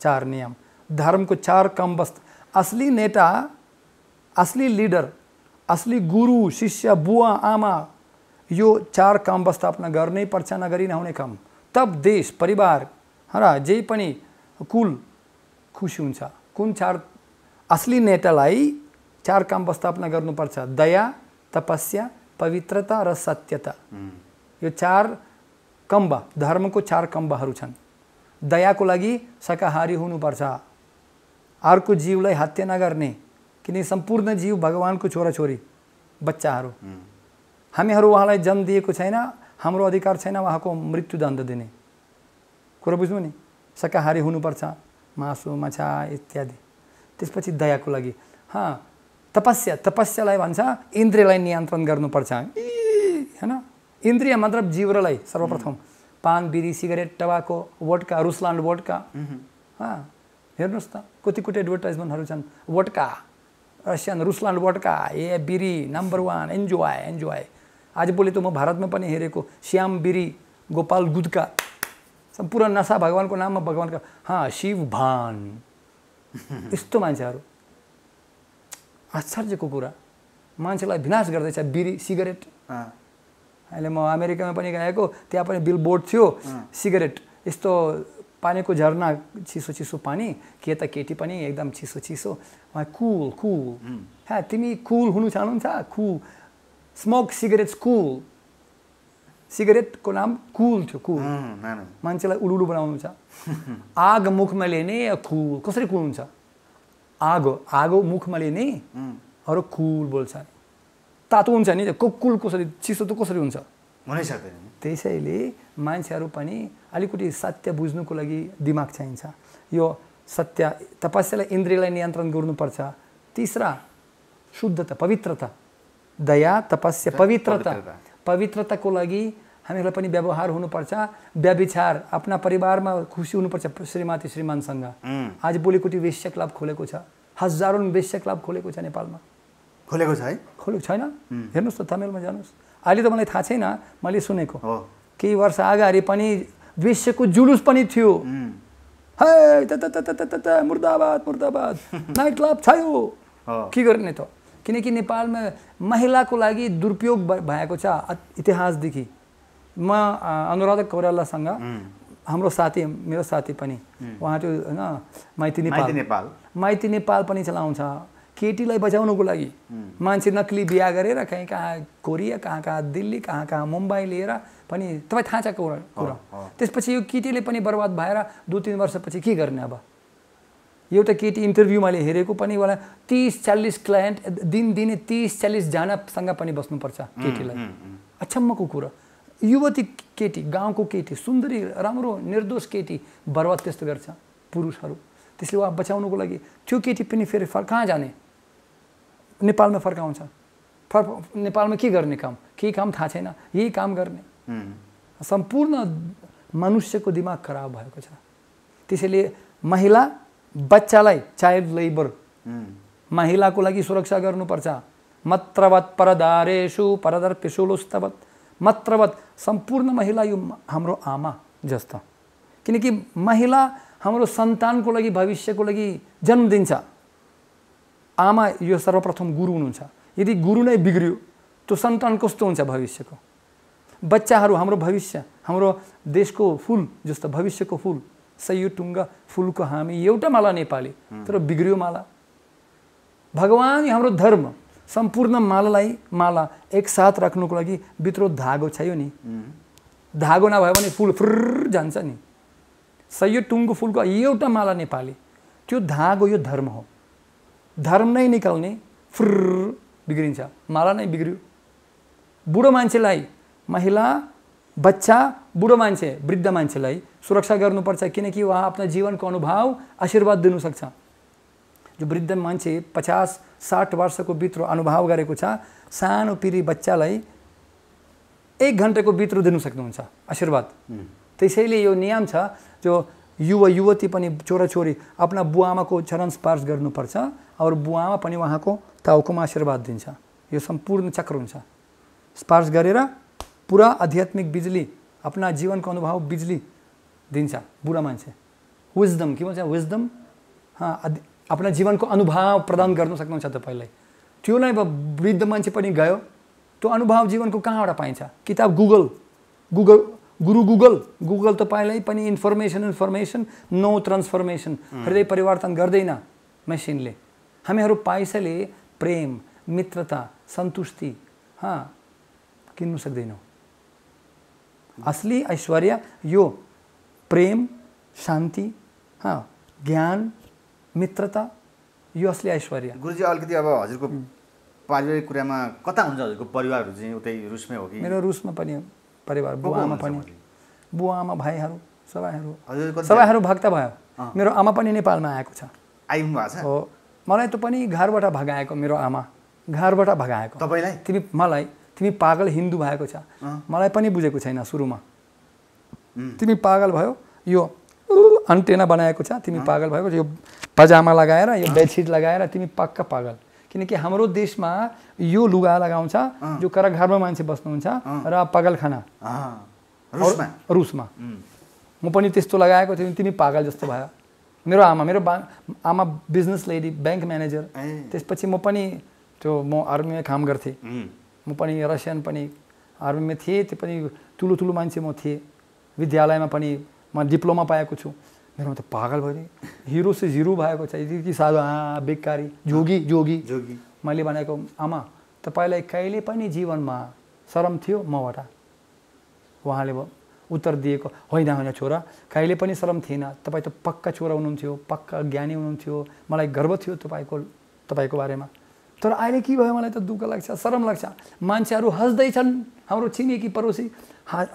Speaker 1: चार नियम धर्मको चार कम बस् असली नेता असली लिडर असली गुरु शिष्य बुवा आमा यो चार काम स्थापना गर्नै पर्छ नगरी नहुने काम तब देश परिवार र जे पनि कुल खुसी हुन्छ कुन चार असली नेतालाई चार काम स्थापना गर्नुपर्छ दया तपस्या पवित्रता र सत्यता यो चार कम्ब धर्मको चार कम्बहरू छन् दयाको लागि शाकाहारी हुनुपर्छ अर्को जीवलाई हत्या नगर्ने किनकि सम्पूर्ण जीव भगवान्को छोराछोरी बच्चाहरू हामीहरू उहाँलाई जन्म दिएको छैन हाम्रो अधिकार छैन उहाँको मृत्युदण्ड दिने कुरो बुझ्नु नि शाकाहारी हुनुपर्छ मासु माछा इत्यादि त्यसपछि दयाको लागि हाँ तपस्या तपस्यालाई भन्छ इन्द्रियलाई नियन्त्रण गर्नुपर्छ होइन इन्द्रिय मतलब जिब्रोलाई सर्वप्रथम पान बिरी सिगरेट टबाको वोटका रुसलान्ड वोटका हेर्नुहोस् त कति कति एडभर्टाइजमेन्टहरू छन् वोटका रसियन रुसलान्ड वोटका ए बिरी नम्बर वान एन्जोय एन्जोय आजभोलि त म भारतमा पनि हेरेको श्याम बिरी गोपाल गुदका सम्पूर्ण नसा भगवान्को नाममा भगवान्का हाँ शिव भान यस्तो मान्छेहरू आश्चर्यको कुरा मान्छेलाई विनाश गर्दैछ बिरी सिगरेट अहिले म अमेरिकामा पनि गएको त्यहाँ पनि बिल बोर्ड थियो सिगरेट यस्तो पानीको झरना चिसो चिसो पानी केटा केटी पनि एकदम चिसो चिसो उहाँ कुल कुल ह्या तिमी कुल हुनु चाहनुहुन्छ कुल स्मोक सिगरेट्स कुल सिगरेटको नाम कुल थियो कुल मान्छेलाई उडुडु बनाउनु छ आग मुखमा लिने कुल कसरी कुल हुन्छ आगो आगो मुखमा लिने अरू कुल बोल्छ तातो हुन्छ नि त्यो कुल कसरी चिसो त कसरी हुन्छ हुनै सक्दैन त्यसैले मान्छेहरू पनि अलिकति सत्य बुझ्नुको लागि दिमाग चाहिन्छ यो सत्य तपस्यालाई इन्द्रियलाई नियन्त्रण गर्नुपर्छ तिसरा शुद्धता पवित्रता दया तपस्या पवित्रता पवित्रताको लागि हामीहरूलाई पनि व्यवहार हुनुपर्छ व्याविचार आफ्ना परिवारमा खुसी हुनुपर्छ श्रीमाती श्रीमानसँग आज भोलिकोटी विश्व क्लब खोलेको छ हजारौँ वेश्य क्लब खोलेको छ नेपालमा खोलेको छ है खोलेको छैन हेर्नुहोस् त तमिलमा जानुहोस् अहिले त मलाई थाहा छैन मैले सुनेको केही वर्ष अगाडि पनि वेश्यको जुलुस पनि थियो है त मुर्दाबाद मुर्दाबाद नाइट क्लब छ यो के गर्ने त किनकि नेपालमा महिलाको लागि दुरुपयोग भएको छ इतिहासदेखि म अनुराधा कौरालासँग हाम्रो साथी मेरो साथी पनि उहाँ त्यो होइन माइती नेपाल नेपाल माइती नेपाल पनि चलाउँछ केटीलाई बचाउनुको लागि मान्छे नक्ली बिहा गरेर कहीँ कहाँ कोरिया कहाँ कहाँ दिल्ली कहाँ कहाँ मुम्बई लिएर पनि तपाईँ थाहा छ कुरा त्यसपछि यो केटीले पनि बर्बाद भएर दुई तिन वर्षपछि के गर्ने अब एउटा केटी इन्टरभ्यू मैले हेरेको पनि होला तिस चालिस क्लायन्ट दिन दिने तिस चालिसजनासँग पनि बस्नुपर्छ केटीलाई अचम्मको कुरा युवती केटी गाउँको केटी सुन्दरी राम्रो निर्दोष केटी बर्बाद त्यस्तो गर्छ पुरुषहरू त्यसले उहाँ बचाउनुको लागि त्यो केटी पनि फेरि फर्क कहाँ जाने नेपालमा फर्काउँछ फर्क नेपालमा के गर्ने काम केही काम थाहा छैन यही काम
Speaker 2: गर्ने
Speaker 1: सम्पूर्ण मनुष्यको दिमाग खराब भएको छ त्यसैले महिला बच्चालाई चाइल्ड लेबर महिलाको लागि सुरक्षा गर्नुपर्छ मत्रवत् परदारेषु परदर्पिसुलुस्तवत् मात्रवत सम्पूर्ण महिला यो हाम्रो आमा जस्तो किनकि महिला हाम्रो सन्तानको लागि भविष्यको लागि जन्म दिन्छ आमा यो सर्वप्रथम गुरु हुनुहुन्छ यदि गुरु नै बिग्रियो त्यो सन्तान कस्तो हुन्छ भविष्यको बच्चाहरू हाम्रो भविष्य हाम्रो देशको फुल जस्तो भविष्यको फुल सयु टुङ्गा फुलको हामी एउटा माला नेपाली तर बिग्रियो माला भगवान् हाम्रो धर्म सम्पूर्ण मालालाई माला एकसाथ राख्नुको लागि भित्र धागो छैन नि धागो नभए भने फुल फुर्र जान्छ नि सय टुङ्गो फुलको एउटा माला नेपाली त्यो धागो यो धर्म हो धर्म नै निकाल्ने फुर बिग्रिन्छ माला नै बिग्रियो बुढो मान्छेलाई महिला बच्चा बुढो मान्छे वृद्ध मान्छेलाई सुरक्षा गर्नुपर्छ किनकि उहाँ आफ्नो जीवनको अनुभव आशीर्वाद दिनुसक्छ जो वृद्ध मान्छे पचास साठ वर्षको बित्रो अनुभव गरेको छ सानो पिँढी बच्चालाई एक घन्टाको भित्र दिनु सक्नुहुन्छ आशीर्वाद त्यसैले यो नियम छ जो युवा युवती पनि छोराछोरी आफ्ना बुवामाको चरण स्पर्श गर्नुपर्छ अरू बुवामा पनि उहाँको टाउकोमा आशीर्वाद दिन्छ यो सम्पूर्ण चक्र हुन्छ स्पर्श गरेर पुरा आध्यात्मिक बिजुली आफ्ना जीवनको अनुभव बिजुली दिन्छ बुढा मान्छे विजडम के भन्छ विजडम आफ्ना जीवनको अनुभव प्रदान गर्नु सक्नुहुन्छ तपाईँलाई त्यो नै वृद्ध मान्छे पनि गयो त्यो अनुभव जीवनको कहाँबाट पाइन्छ किताब गुगल गुगल गुरु गुगल गुगल तपाईँलाई पनि इन्फर्मेसन इन्फर्मेसन नो ट्रान्सफर्मेसन हृदय परिवर्तन गर्दैन मेसिनले हामीहरू पैसाले प्रेम मित्रता सन्तुष्टि हाँ किन्नु सक्दैनौँ असली ऐश्वर्य यो प्रेम शान्ति हाँ ज्ञान मित्रता यो असली ऐश्वर्य गुरुजी
Speaker 3: अलिकति अब हजुरको पारिवारिक कुरामा कता हुन्छ हजुरको परिवारहरू चाहिँ उतै रुसमै हो कि मेरो रुसमा
Speaker 1: पनि परिवार बुवा आमा पनि बुवा आमा भाइहरू सबैहरू सबैहरू भक्त भयो मेरो आमा पनि नेपालमा आएको छ आइपुग्नु भएको छ हो मलाई त पनि घरबाट भगाएको मेरो आमा घरबाट भगाएको तपाईँलाई तिमी मलाई तिमी पागल हिन्दू भएको छ मलाई पनि बुझेको छैन सुरुमा तिमी पागल भयो यो अन्टेना बनाएको छ तिमी पागल भएको यो पजामा लगाएर यो बेडसिट लगाएर तिमी पक्का पागल किनकि हाम्रो देशमा यो लुगा लगाउँछ जो करा घरमा मान्छे बस्नुहुन्छ र पागल खाना रुसमा म पनि त्यस्तो लगाएको थिएँ तिमी पागल जस्तो भयो मेरो आमा मेरो आमा बिजनेस लेडी ब्याङ्क म्यानेजर त्यसपछि म पनि त्यो म आर्मीमा काम गर्थेँ म पनि रसियन पनि आर्मीमा थिएँ त्यो पनि ठुलो ठुलो मान्छे म थिएँ विद्यालयमा पनि म डिप्लोमा पाएको छु मेरोमा त पागल भयो नि हिरो से जिरो भएको छ यति साधु आ बेकारी जोगी जोगी जोगी मैले भनेको आमा तपाईँलाई कहिले पनि जीवनमा शरम थियो मबाट उहाँले उत्तर दिएको होइन होइन छोरा कहिले पनि शरम थिएन तपाईँ त पक्का छोरा हुनुहुन्थ्यो पक्का ज्ञानी हुनुहुन्थ्यो मलाई गर्व थियो तपाईँको तपाईँको बारेमा तर अहिले के भयो मलाई त दुःख लाग्छ शरम लाग्छ मान्छेहरू हाँस्दैछन् हाम्रो छिमेकी पडोसी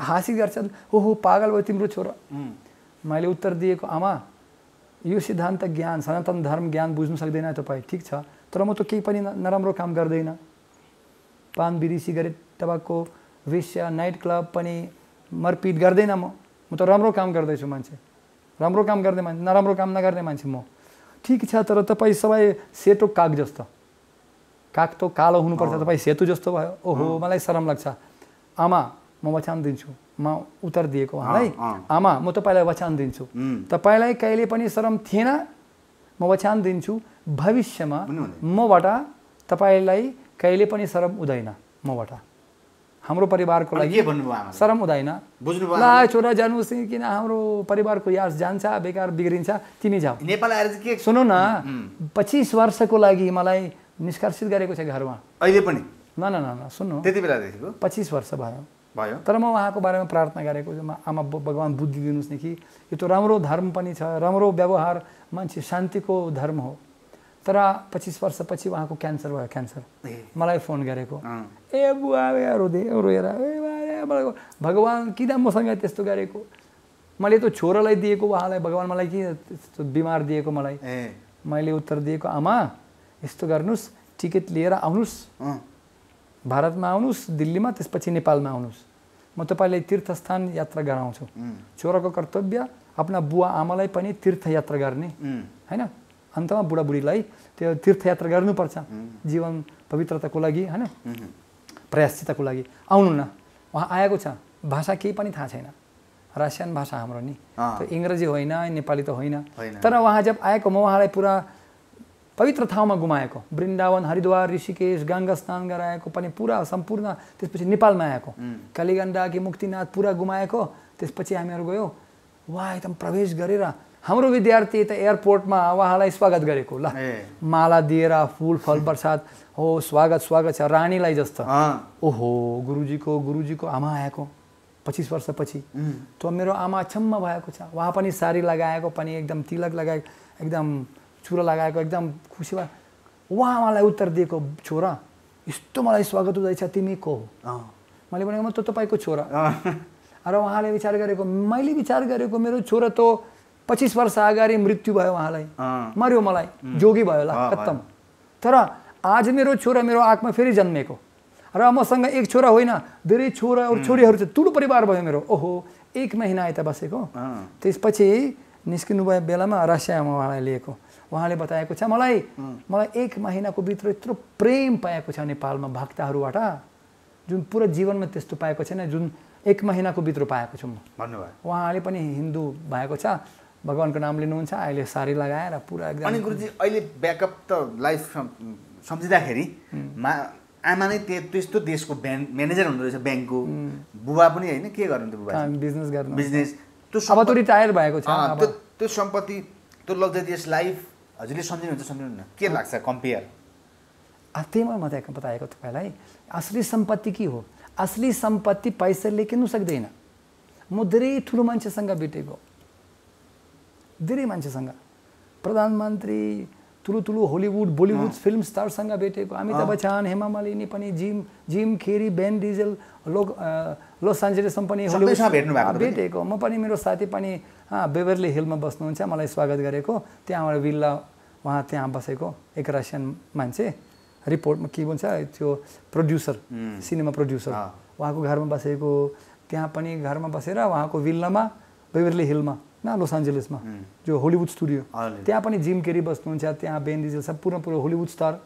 Speaker 1: हाँसी गर्छन् ओहो पागल भयो तिम्रो छोरा मैले उत्तर दिएको आमा यो सिद्धान्त ज्ञान सनातन धर्म ज्ञान बुझ्नु सक्दैन तपाईँ ठिक छ तर म त केही पनि नराम्रो काम गर्दैन पान बिडी सिगरेट तपाईँको वेश्या नाइट क्लब पनि मरपिट गर्दैन म म त राम्रो काम गर्दैछु मान्छे राम्रो काम गर्ने मान्छे नराम्रो काम नगर्ने मान्छे म ठिक छ तर तपाईँ सबै सेतो काग जस्तो काग त कालो हुनुपर्छ तपाईँ सेतो जस्तो भयो ओहो मलाई सरम लाग्छ आमा म वचन दिन्छु मा उत्तर दिएको उहाँलाई आमा म तपाईँलाई वचन दिन्छु तपाईँलाई कहिले पनि शरम थिएन म वचन दिन्छु भविष्यमा मबाट तपाईँलाई कहिले पनि शरम हुँदैन मबाट हाम्रो परिवारको लागि शरम हुँदैन ला छोरा जानु किन हाम्रो परिवारको यास जान्छ बेकार बिग्रिन्छ तिमी जाऊ नेपाल आएर के सुन न पच्चिस वर्षको लागि मलाई निष्कासित गरेको छ घरमा अहिले पनि न न न सुन्नु त्यति बेलादेखिको पच्चिस वर्ष भयो भयो तर म उहाँको बारेमा प्रार्थना गरेको छु आमा भगवान् बुद्धि दिनुहोस् नि कि यो त राम्रो धर्म पनि छ राम्रो व्यवहार मान्छे शान्तिको धर्म हो तर पच्चिस वर्षपछि उहाँको क्यान्सर भयो क्यान्सर मलाई फोन गरेको ए बुवा ए भगवान् किन मसँग त्यस्तो गरेको मैले त्यो छोरालाई दिएको उहाँलाई भगवान् मलाई किन त्यस्तो बिमार दिएको मलाई मैले उत्तर दिएको आमा यस्तो गर्नुहोस् टिकट लिएर आउनुहोस् भारतमा आउनुहोस् दिल्लीमा त्यसपछि नेपालमा आउनुहोस् म तपाईँलाई तीर्थस्थान यात्रा गराउँछु छोराको कर्तव्य आफ्ना बुवा आमालाई पनि तीर्थयात्रा गर्ने होइन अन्तमा बुढाबुढीलाई त्यो तीर्थयात्रा गर्नुपर्छ जीवन पवित्रताको लागि होइन प्रयासिताको लागि आउनु न उहाँ आएको छ भाषा केही पनि थाहा छैन रासियन भाषा हाम्रो नि त्यो इङ्ग्रेजी होइन नेपाली त होइन तर उहाँ जब आएको म उहाँलाई पुरा पवित्र ठाउँमा गुमाएको वृन्दावन हरिद्वार ऋषिकेश गङ्गा स्नान गराएको पनि पुरा सम्पूर्ण त्यसपछि नेपालमा आएको कि मुक्तिनाथ पुरा गुमाएको त्यसपछि हामीहरू गयो उहाँ एकदम प्रवेश गरेर हाम्रो विद्यार्थी त एयरपोर्टमा उहाँलाई स्वागत गरेको ल माला दिएर फुल फल प्रसाद हो स्वागत स्वागत छ रानीलाई जस्तो ओहो गुरुजीको गुरुजीको आमा आएको पच्चिस वर्षपछि त मेरो आमा अक्षम्म भएको छ उहाँ पनि साडी लगाएको पनि एकदम तिलक लगाएको एकदम छोरा लगाएको एकदम खुसी भयो उहाँ मलाई उत्तर दिएको छोरा यस्तो मलाई स्वागत हुँदैछ तिमी को हो मैले भनेको म त तपाईँको छोरा र उहाँले विचार गरेको मैले विचार गरेको मेरो छोरा त पच्चिस वर्ष अगाडि मृत्यु भयो उहाँलाई मऱ्यो मलाई जोगी भयो होला खत्तम तर आज मेरो छोरा मेरो आँखमा फेरि जन्मेको र मसँग एक छोरा होइन धेरै छोरा अरू छोरीहरू चाहिँ ठुलो परिवार भयो मेरो ओहो एक महिना यता बसेको त्यसपछि निस्किनु भयो बेलामा रसियामा उहाँलाई लिएको उहाँले बताएको छ मलाई मलाई एक महिनाको भित्र यत्रो प्रेम पाएको छ नेपालमा भक्तहरूबाट जुन पुरा जीवनमा त्यस्तो पाएको छैन जुन एक महिनाको भित्र पाएको छु म धन्यवाद उहाँले पनि हिन्दू भएको छ भगवान्को नाम लिनुहुन्छ अहिले सारी लगाएर पुरा एकदम अनि गुरुजी
Speaker 3: अहिले ब्याकअप त लाइफ सम्झिँदाखेरि आमा नै त्यस्तो देशको ब्याङ्क म्यानेजर हुँदो रहेछ ब्याङ्कको बुबा पनि होइन के गर्नुहुन्थ्यो बुबा
Speaker 1: बिजनेस गर्नु बिजनेस त्यो अब रिटायर भएको छ त्यो
Speaker 3: सम्पत्ति त्यो लग्जरियस लाइफ हजुरले सम्झिनुहुन्छ सम्झिनुहुन्न के लाग्छ कम्पेयर
Speaker 1: त्यहीमा मैले बताएको तपाईँलाई असली सम्पत्ति के हो असली सम्पत्ति पैसाले किन्नु सक्दैन म धेरै ठुलो मान्छेसँग भेटेको धेरै मान्छेसँग प्रधानमन्त्री ठुलो ठुलो हलिउड बलिउड फिल्म स्टारसँग भेटेको अमिताभ बच्चन हेमा मालिनी पनि जिम जिम खेरी बेन डिजेल लोक लस एन्जलिसमा पनि भेटेको म पनि मेरो साथी पनि बेबरली हिलमा बस्नुहुन्छ मलाई स्वागत गरेको त्यहाँबाट विल्ला उहाँ त्यहाँ बसेको एक रसियन मान्छे रिपोर्टमा के भन्छ त्यो प्रड्युसर सिनेमा प्रड्युसर उहाँको घरमा बसेको त्यहाँ पनि घरमा बसेर उहाँको विल्लामा बेबरली हिलमा न लस एन्जलिसमा जो हलिउड स्टुडियो त्यहाँ पनि जिम केरी बस्नुहुन्छ त्यहाँ बेन सब पुरा पूर्ण हलिउड स्टार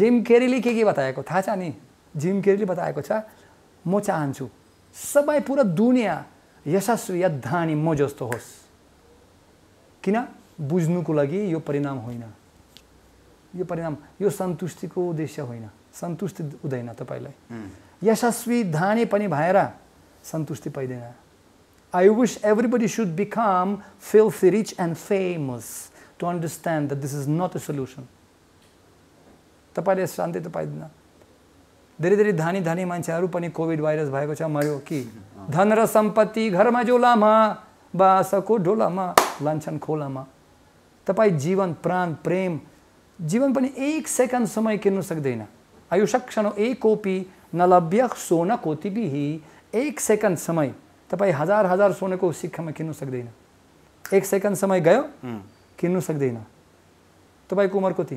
Speaker 1: जिम केरीले के के बताएको थाहा छ नि जिम केरीले बताएको छ म चाहन्छु सबै पुरा दुनियाँ यशस्वी धानी म जस्तो होस् किन बुझ्नुको लागि यो परिणाम होइन यो परिणाम यो सन्तुष्टिको उद्देश्य होइन सन्तुष्टि हुँदैन तपाईँलाई यशस्वी धानी पनि भएर सन्तुष्टि पाइँदैन I wish body should become filthy rich and famous to understand the this is not a solution तपाईँले शान्ति त पाइँदैन धेरै धेरै धानी धानी मान्छेहरू पनि कोभिड भाइरस भएको छ मऱ्यो कि धन र सम्पत्ति घरमा झोलामा बासको ढोलामा लान्छन् खोलामा तपाईँ जीवन प्राण प्रेम जीवन पनि एक सेकेन्ड समय किन्नु सक्दैन आयुषक्षण ए कोपी नलभ्य सोन कोति एक सेकेन्ड समय तपाईँ हजार हजार सोनेको सिक्खामा किन्नु सक्दैन एक सेकेन्ड समय गयो किन्नु सक्दैन तपाईँको उमेर कति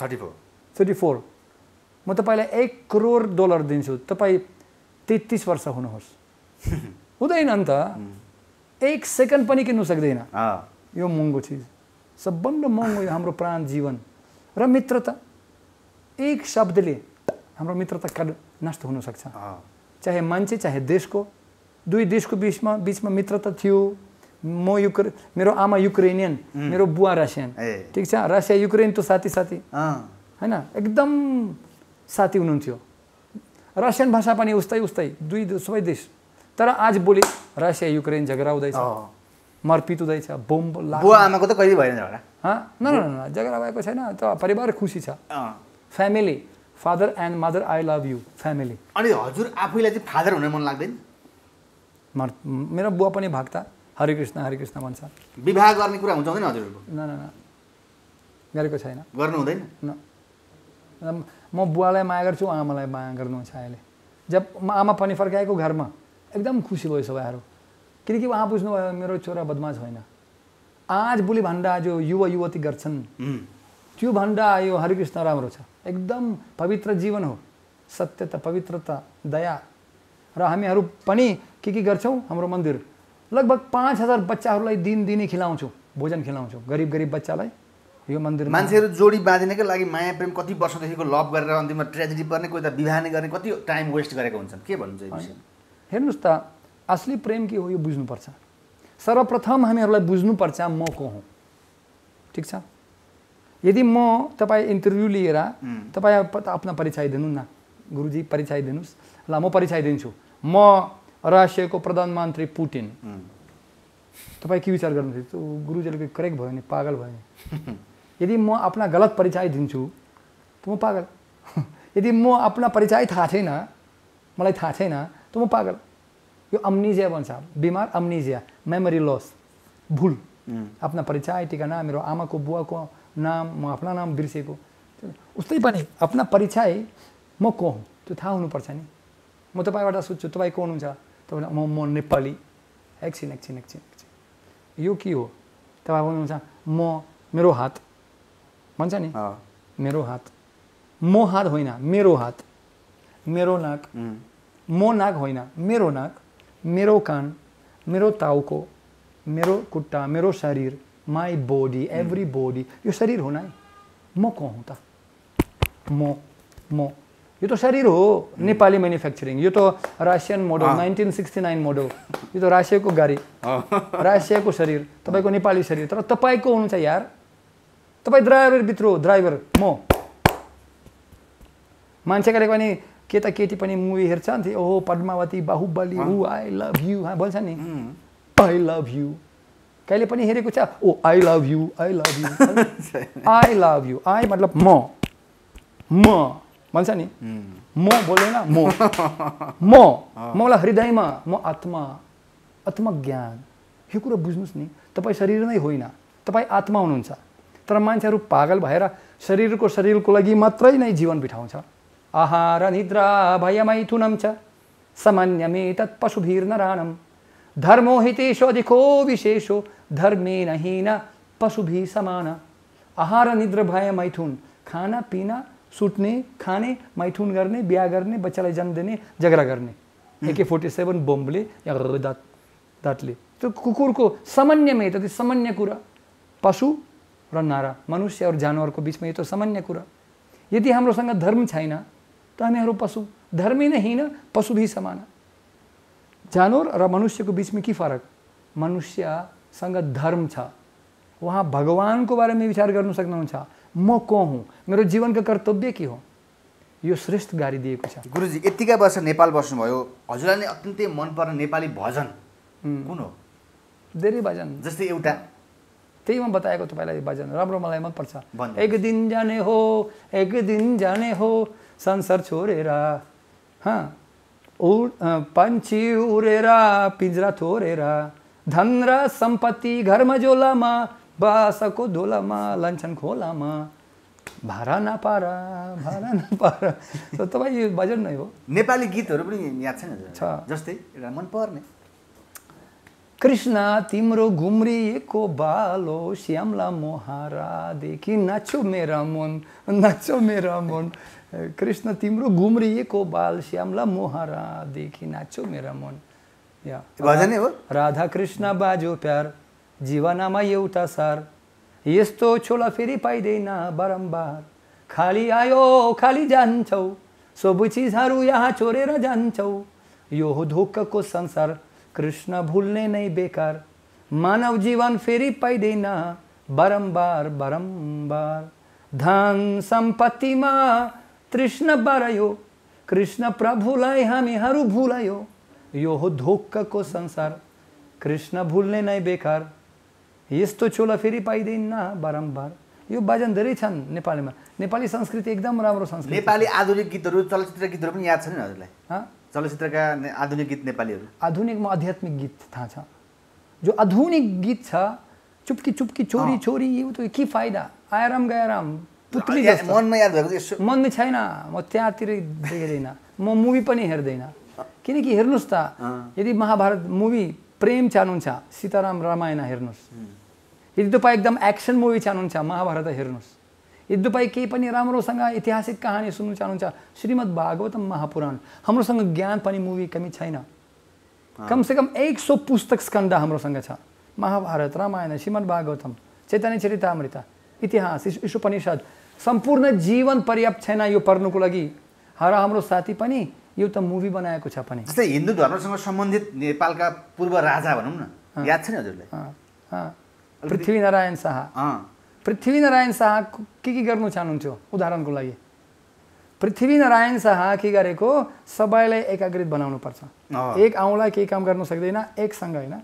Speaker 1: थर्टी फोर थर्टी फोर म तपाईँलाई एक करोड डलर दिन्छु तपाईँ तेत्तिस वर्ष हुनुहोस् हुँदैन नि त एक सेकेन्ड पनि किन्नु सक्दैन यो महँगो चिज सबभन्दा महँगो यो हाम्रो प्राण जीवन र मित्रता एक शब्दले हाम्रो मित्रता कड नष्ट हुनसक्छ चाहे मान्छे चाहे देशको दुई देशको बिचमा बिचमा मित्रता थियो म युक्रे मेरो आमा युक्रेनियन मेरो बुवा रसियन ठिक छ रसिया युक्रेन त साथी साथी होइन एकदम साथी हुनुहुन्थ्यो रसियन भाषा पनि उस्तै उस्तै दुई सबै देश तर आज भोलि रसिया युक्रेन झगडा हुँदैछ मर्पित हुँदैछ बोम्ब बुवा आमाको त कहिले भएन झगडा झगडा भएको छैन त परिवार खुसी छ family father and mother I love you family अनि हजुर आफैलाई चाहिँ फादर हुन मन लाग्दैन मेरो बुवा पनि भक्त हरे कृष्ण हरे कृष्ण भन्छ
Speaker 3: विवाह गर्ने कुरा हुन्छ हुँदैन हजुरहरूको
Speaker 1: न गरेको छैन
Speaker 3: गर्नु हुँदैन
Speaker 1: म बुवालाई माया गर्छु आमालाई माया गर्नुहुन्छ अहिले जब आमा पनि फर्काएको घरमा एकदम खुसी भयो सबैहरू किनकि उहाँ बुझ्नुभयो मेरो छोरा बदमास होइन आज बोली भन्दा जो युवा युवती गर्छन् त्यो भन्दा यो हरिकृष्ण राम्रो छ एकदम पवित्र जीवन हो सत्यता पवित्रता दया र हामीहरू पनि के के गर्छौँ हाम्रो मन्दिर लगभग पाँच हजार बच्चाहरूलाई दिनदिनै खिलाउँछौँ भोजन खिलाउँछौँ गरिब गरिब बच्चालाई यो मन्दिर मान्छेहरू
Speaker 3: जोडी बाँधिनकै लागि माया प्रेम कति वर्षदेखिको लभ गरेर अन्तिममा ट्रेजेडी गर्ने कोही त विवाह नै गर्ने कति टाइम वेस्ट गरेको हुन्छन् के भन्नुहुन्छ
Speaker 1: हेर्नुहोस् त असली प्रेम के हो यो बुझ्नुपर्छ सर्वप्रथम हामीहरूलाई बुझ्नुपर्छ म को हुँ ठिक छ यदि म तपाईँ इन्टरभ्यू लिएर तपाईँ आफ्नो परिचय दिनु न गुरुजी परिचय दिनुहोस् ल म परिचय दिन्छु म रसियाको प्रधानमन्त्री पुटिन तपाईँ के विचार गर्नुहुन्छ त्यो गुरुजीले करेक्ट भयो नि पागल भयो नि यदि म आफ्ना गलत परिचय दिन्छु त म पागल यदि म आफ्ना परिचय थाहा छैन मलाई थाहा छैन त म पागल यो अम्निजिया भन्छ बिमार अम्निजिया मेमोरी लस भुल आफ्ना परिचय नाम मेरो आमाको बुवाको नाम म आफ्ना नाम बिर्सेको उस्तै पनि आफ्ना परिचय म को हुँ त्यो थाहा हुनुपर्छ नि म तपाईँबाट सोध्छु तपाईँ को हुनुहुन्छ तपाईँलाई म म नेपाली एकछिन एकछिन एकछिन एकछिन यो के हो तपाईँ भन्नुहुन्छ म मेरो हात भन्छ नि मेरो हात म हात होइन मेरो हात मेरो नाक म नाक होइन मेरो नाक मेरो कान मेरो टाउको मेरो खुट्टा मेरो शरीर माई बोडी एभ्री बोडी यो शरीर हो नै म को हुँ त म म यो त शरीर हो नेपाली मेन्युफ्याक्चरिङ यो त Russian model nineteen sixty nine model यो त रासियाको गाडी रासियाको शरीर तपाईँको नेपाली शरीर तर तपाईँको हुनुहुन्छ यार तपाईँ ड्राइभरभित्र हो ड्राइभर म गरेको पनि केटा केटी पनि मुभी हेर्छ नि ओहो पद्मावती बाहुबली हु आई लभ यु भन्छ नि आई लभ यु कहिले पनि हेरेको छ oh I love you I love you I love you I मतलब म म भन्छ नि म बोलेन म
Speaker 2: म
Speaker 1: मलाई हृदयमा म आत्मा आत्मज्ञान यो कुरो बुझ्नुहोस् नि तपाईँ शरीर नै होइन तपाईँ आत्मा हुनुहुन्छ तर मान्छेहरू पागल भएर शरीरको शरीरको लागि मात्रै नै जीवन बिठाउँछ आहार निद्रा आहारनिद्राभयमैथुनं च समन्यमेतत् पशुभिर्नराणं धर्मो हि अधिको विशेषो धर्मेण हीन पशुभिः समान आहार निद्रा भय मैथुन खाना पीना सुत्ने खाने मैथुन गर्ने बिहा गर्ने बच्चालाई जन्म दिने झगडा गर्ने एके फोर्टी सेभेन बमले दाँत त्यो कुकुरको सामान्यमा त त्यो सामान्य कुरा पशु र नारा मनुष्य र जनावरको बिचमा यो त सामान्य कुरा यदि हाम्रोसँग धर्म छैन हामीहरू पशु धर्मी नै हिँड पशु भी समान जानवर र मनुष्यको बिचमा के फरक मनुष्यसँग धर्म छ उहाँ भगवानको बारेमा विचार गर्नु सक्नुहुन्छ म को हुँ मेरो जीवनको कर्तव्य के हो यो श्रेष्ठ गाडी दिएको छ गुरुजी यतिका वर्ष
Speaker 3: नेपाल बस्नुभयो हजुरलाई नै अत्यन्तै मनपर्ने नेपाली भजन
Speaker 1: कुन हो धेरै भजन जस्तै एउटा त्यही म बताएको तपाईँलाई भजन राम्रो मलाई मनपर्छ एक दिन जाने हो एक दिन जाने हो संसार छोडेर हँ पन्छी उडेर पिंजरा थोरेर धन र सम्पत्ति घरमा झोलामा बासको धोलामा लन्छन खोलामा भाडा नपार भाडा नपार तपाईँ यो भजन नै हो नेपाली
Speaker 3: गीतहरू पनि याद छैन छ जस्तै एउटा पर्ने
Speaker 1: कृष्ण तिम्रो घुम्रिएको बालो श्यामला मोहारादेखि नाचो मेरा मन नाचो मेरा मन कृष्ण तिम्रो घुम्रिएको बाल श्यामला मोहरा देखी नाच्यो मेरा मन या हो राधा कृष्ण बाजो प्यार जीवनामा एउटा सार यस्तो छोला फेरि पाइँदैन बारम्बार खाली आयो खाली जान्छौ चीज चिजहरू यहाँ छोडेर जान्छौ यो हो धोकाको संसार कृष्ण भुल्ने नै बेकार मानव जीवन फेरि पाइँदैन बारम्बार बारम्बार धन सम्पत्तिमा तृष्ण पारायो कृष्ण प्रभुलाई हामीहरू भुलायो यो हो धोक्कको संसार कृष्ण भुल्ने नै बेकार यस्तो चोला फेरि पाइँदैन बारम्बार यो बाजन धेरै छन् नेपालीमा नेपाली संस्कृति एकदम राम्रो संस्कृति नेपाली
Speaker 3: आधुनिक गीतहरू चलचित्र गीतहरू पनि याद छन् हजुरलाई चलचित्रका आधुनिक गीत नेपालीहरू
Speaker 1: आधुनिकमा आध्यात्मिक गीत थाहा छ जो आधुनिक गीत छ चुप्की चुप्की चोरी चोरी यो त के फाइदा आयाराम गयाराम पुत्री मनमा याद भएको मनमै छैन म त्यहाँतिर हेर्दैन म मुभी पनि हेर्दैन किनकि हेर्नुहोस् त यदि महाभारत मुभी प्रेम चाहनुहुन्छ सीताराम रामायण हेर्नुहोस् यदि तपाईँ एकदम एक्सन मुभी चाहनुहुन्छ महाभारत हेर्नुहोस् यदि तपाईँ केही पनि राम्रोसँग ऐतिहासिक कहानी सुन्नु चाहनुहुन्छ श्रीमद् भागवतम महापुराण हाम्रोसँग ज्ञान पनि मुभी कमी छैन कमसेकम एक सौ पुस्तक स्कन्द हाम्रोसँग छ महाभारत रामायण श्रीमद् भागवतम चैतन्य चरितामृत इतिहास इसुपनिषद सम्पूर्ण जीवन पर्याप्त छैन यो पढ्नुको लागि र हाम्रो साथी पनि यो त मुभी बनाएको छ पनि
Speaker 3: जस्तै हिन्दू धर्मसँग सम्बन्धित नेपालका पूर्व राजा भनौँ न याद छ नि हजुरलाई
Speaker 1: पृथ्वीनारायण शाह पृथ्वीनारायण शाह के के गर्नु चाहनुहुन्थ्यो उदाहरणको लागि पृथ्वीनारायण शाह के गरेको सबैलाई एकाग्रित बनाउनु पर्छ एक आउँलाई केही काम गर्नु सक्दैन एकसँग होइन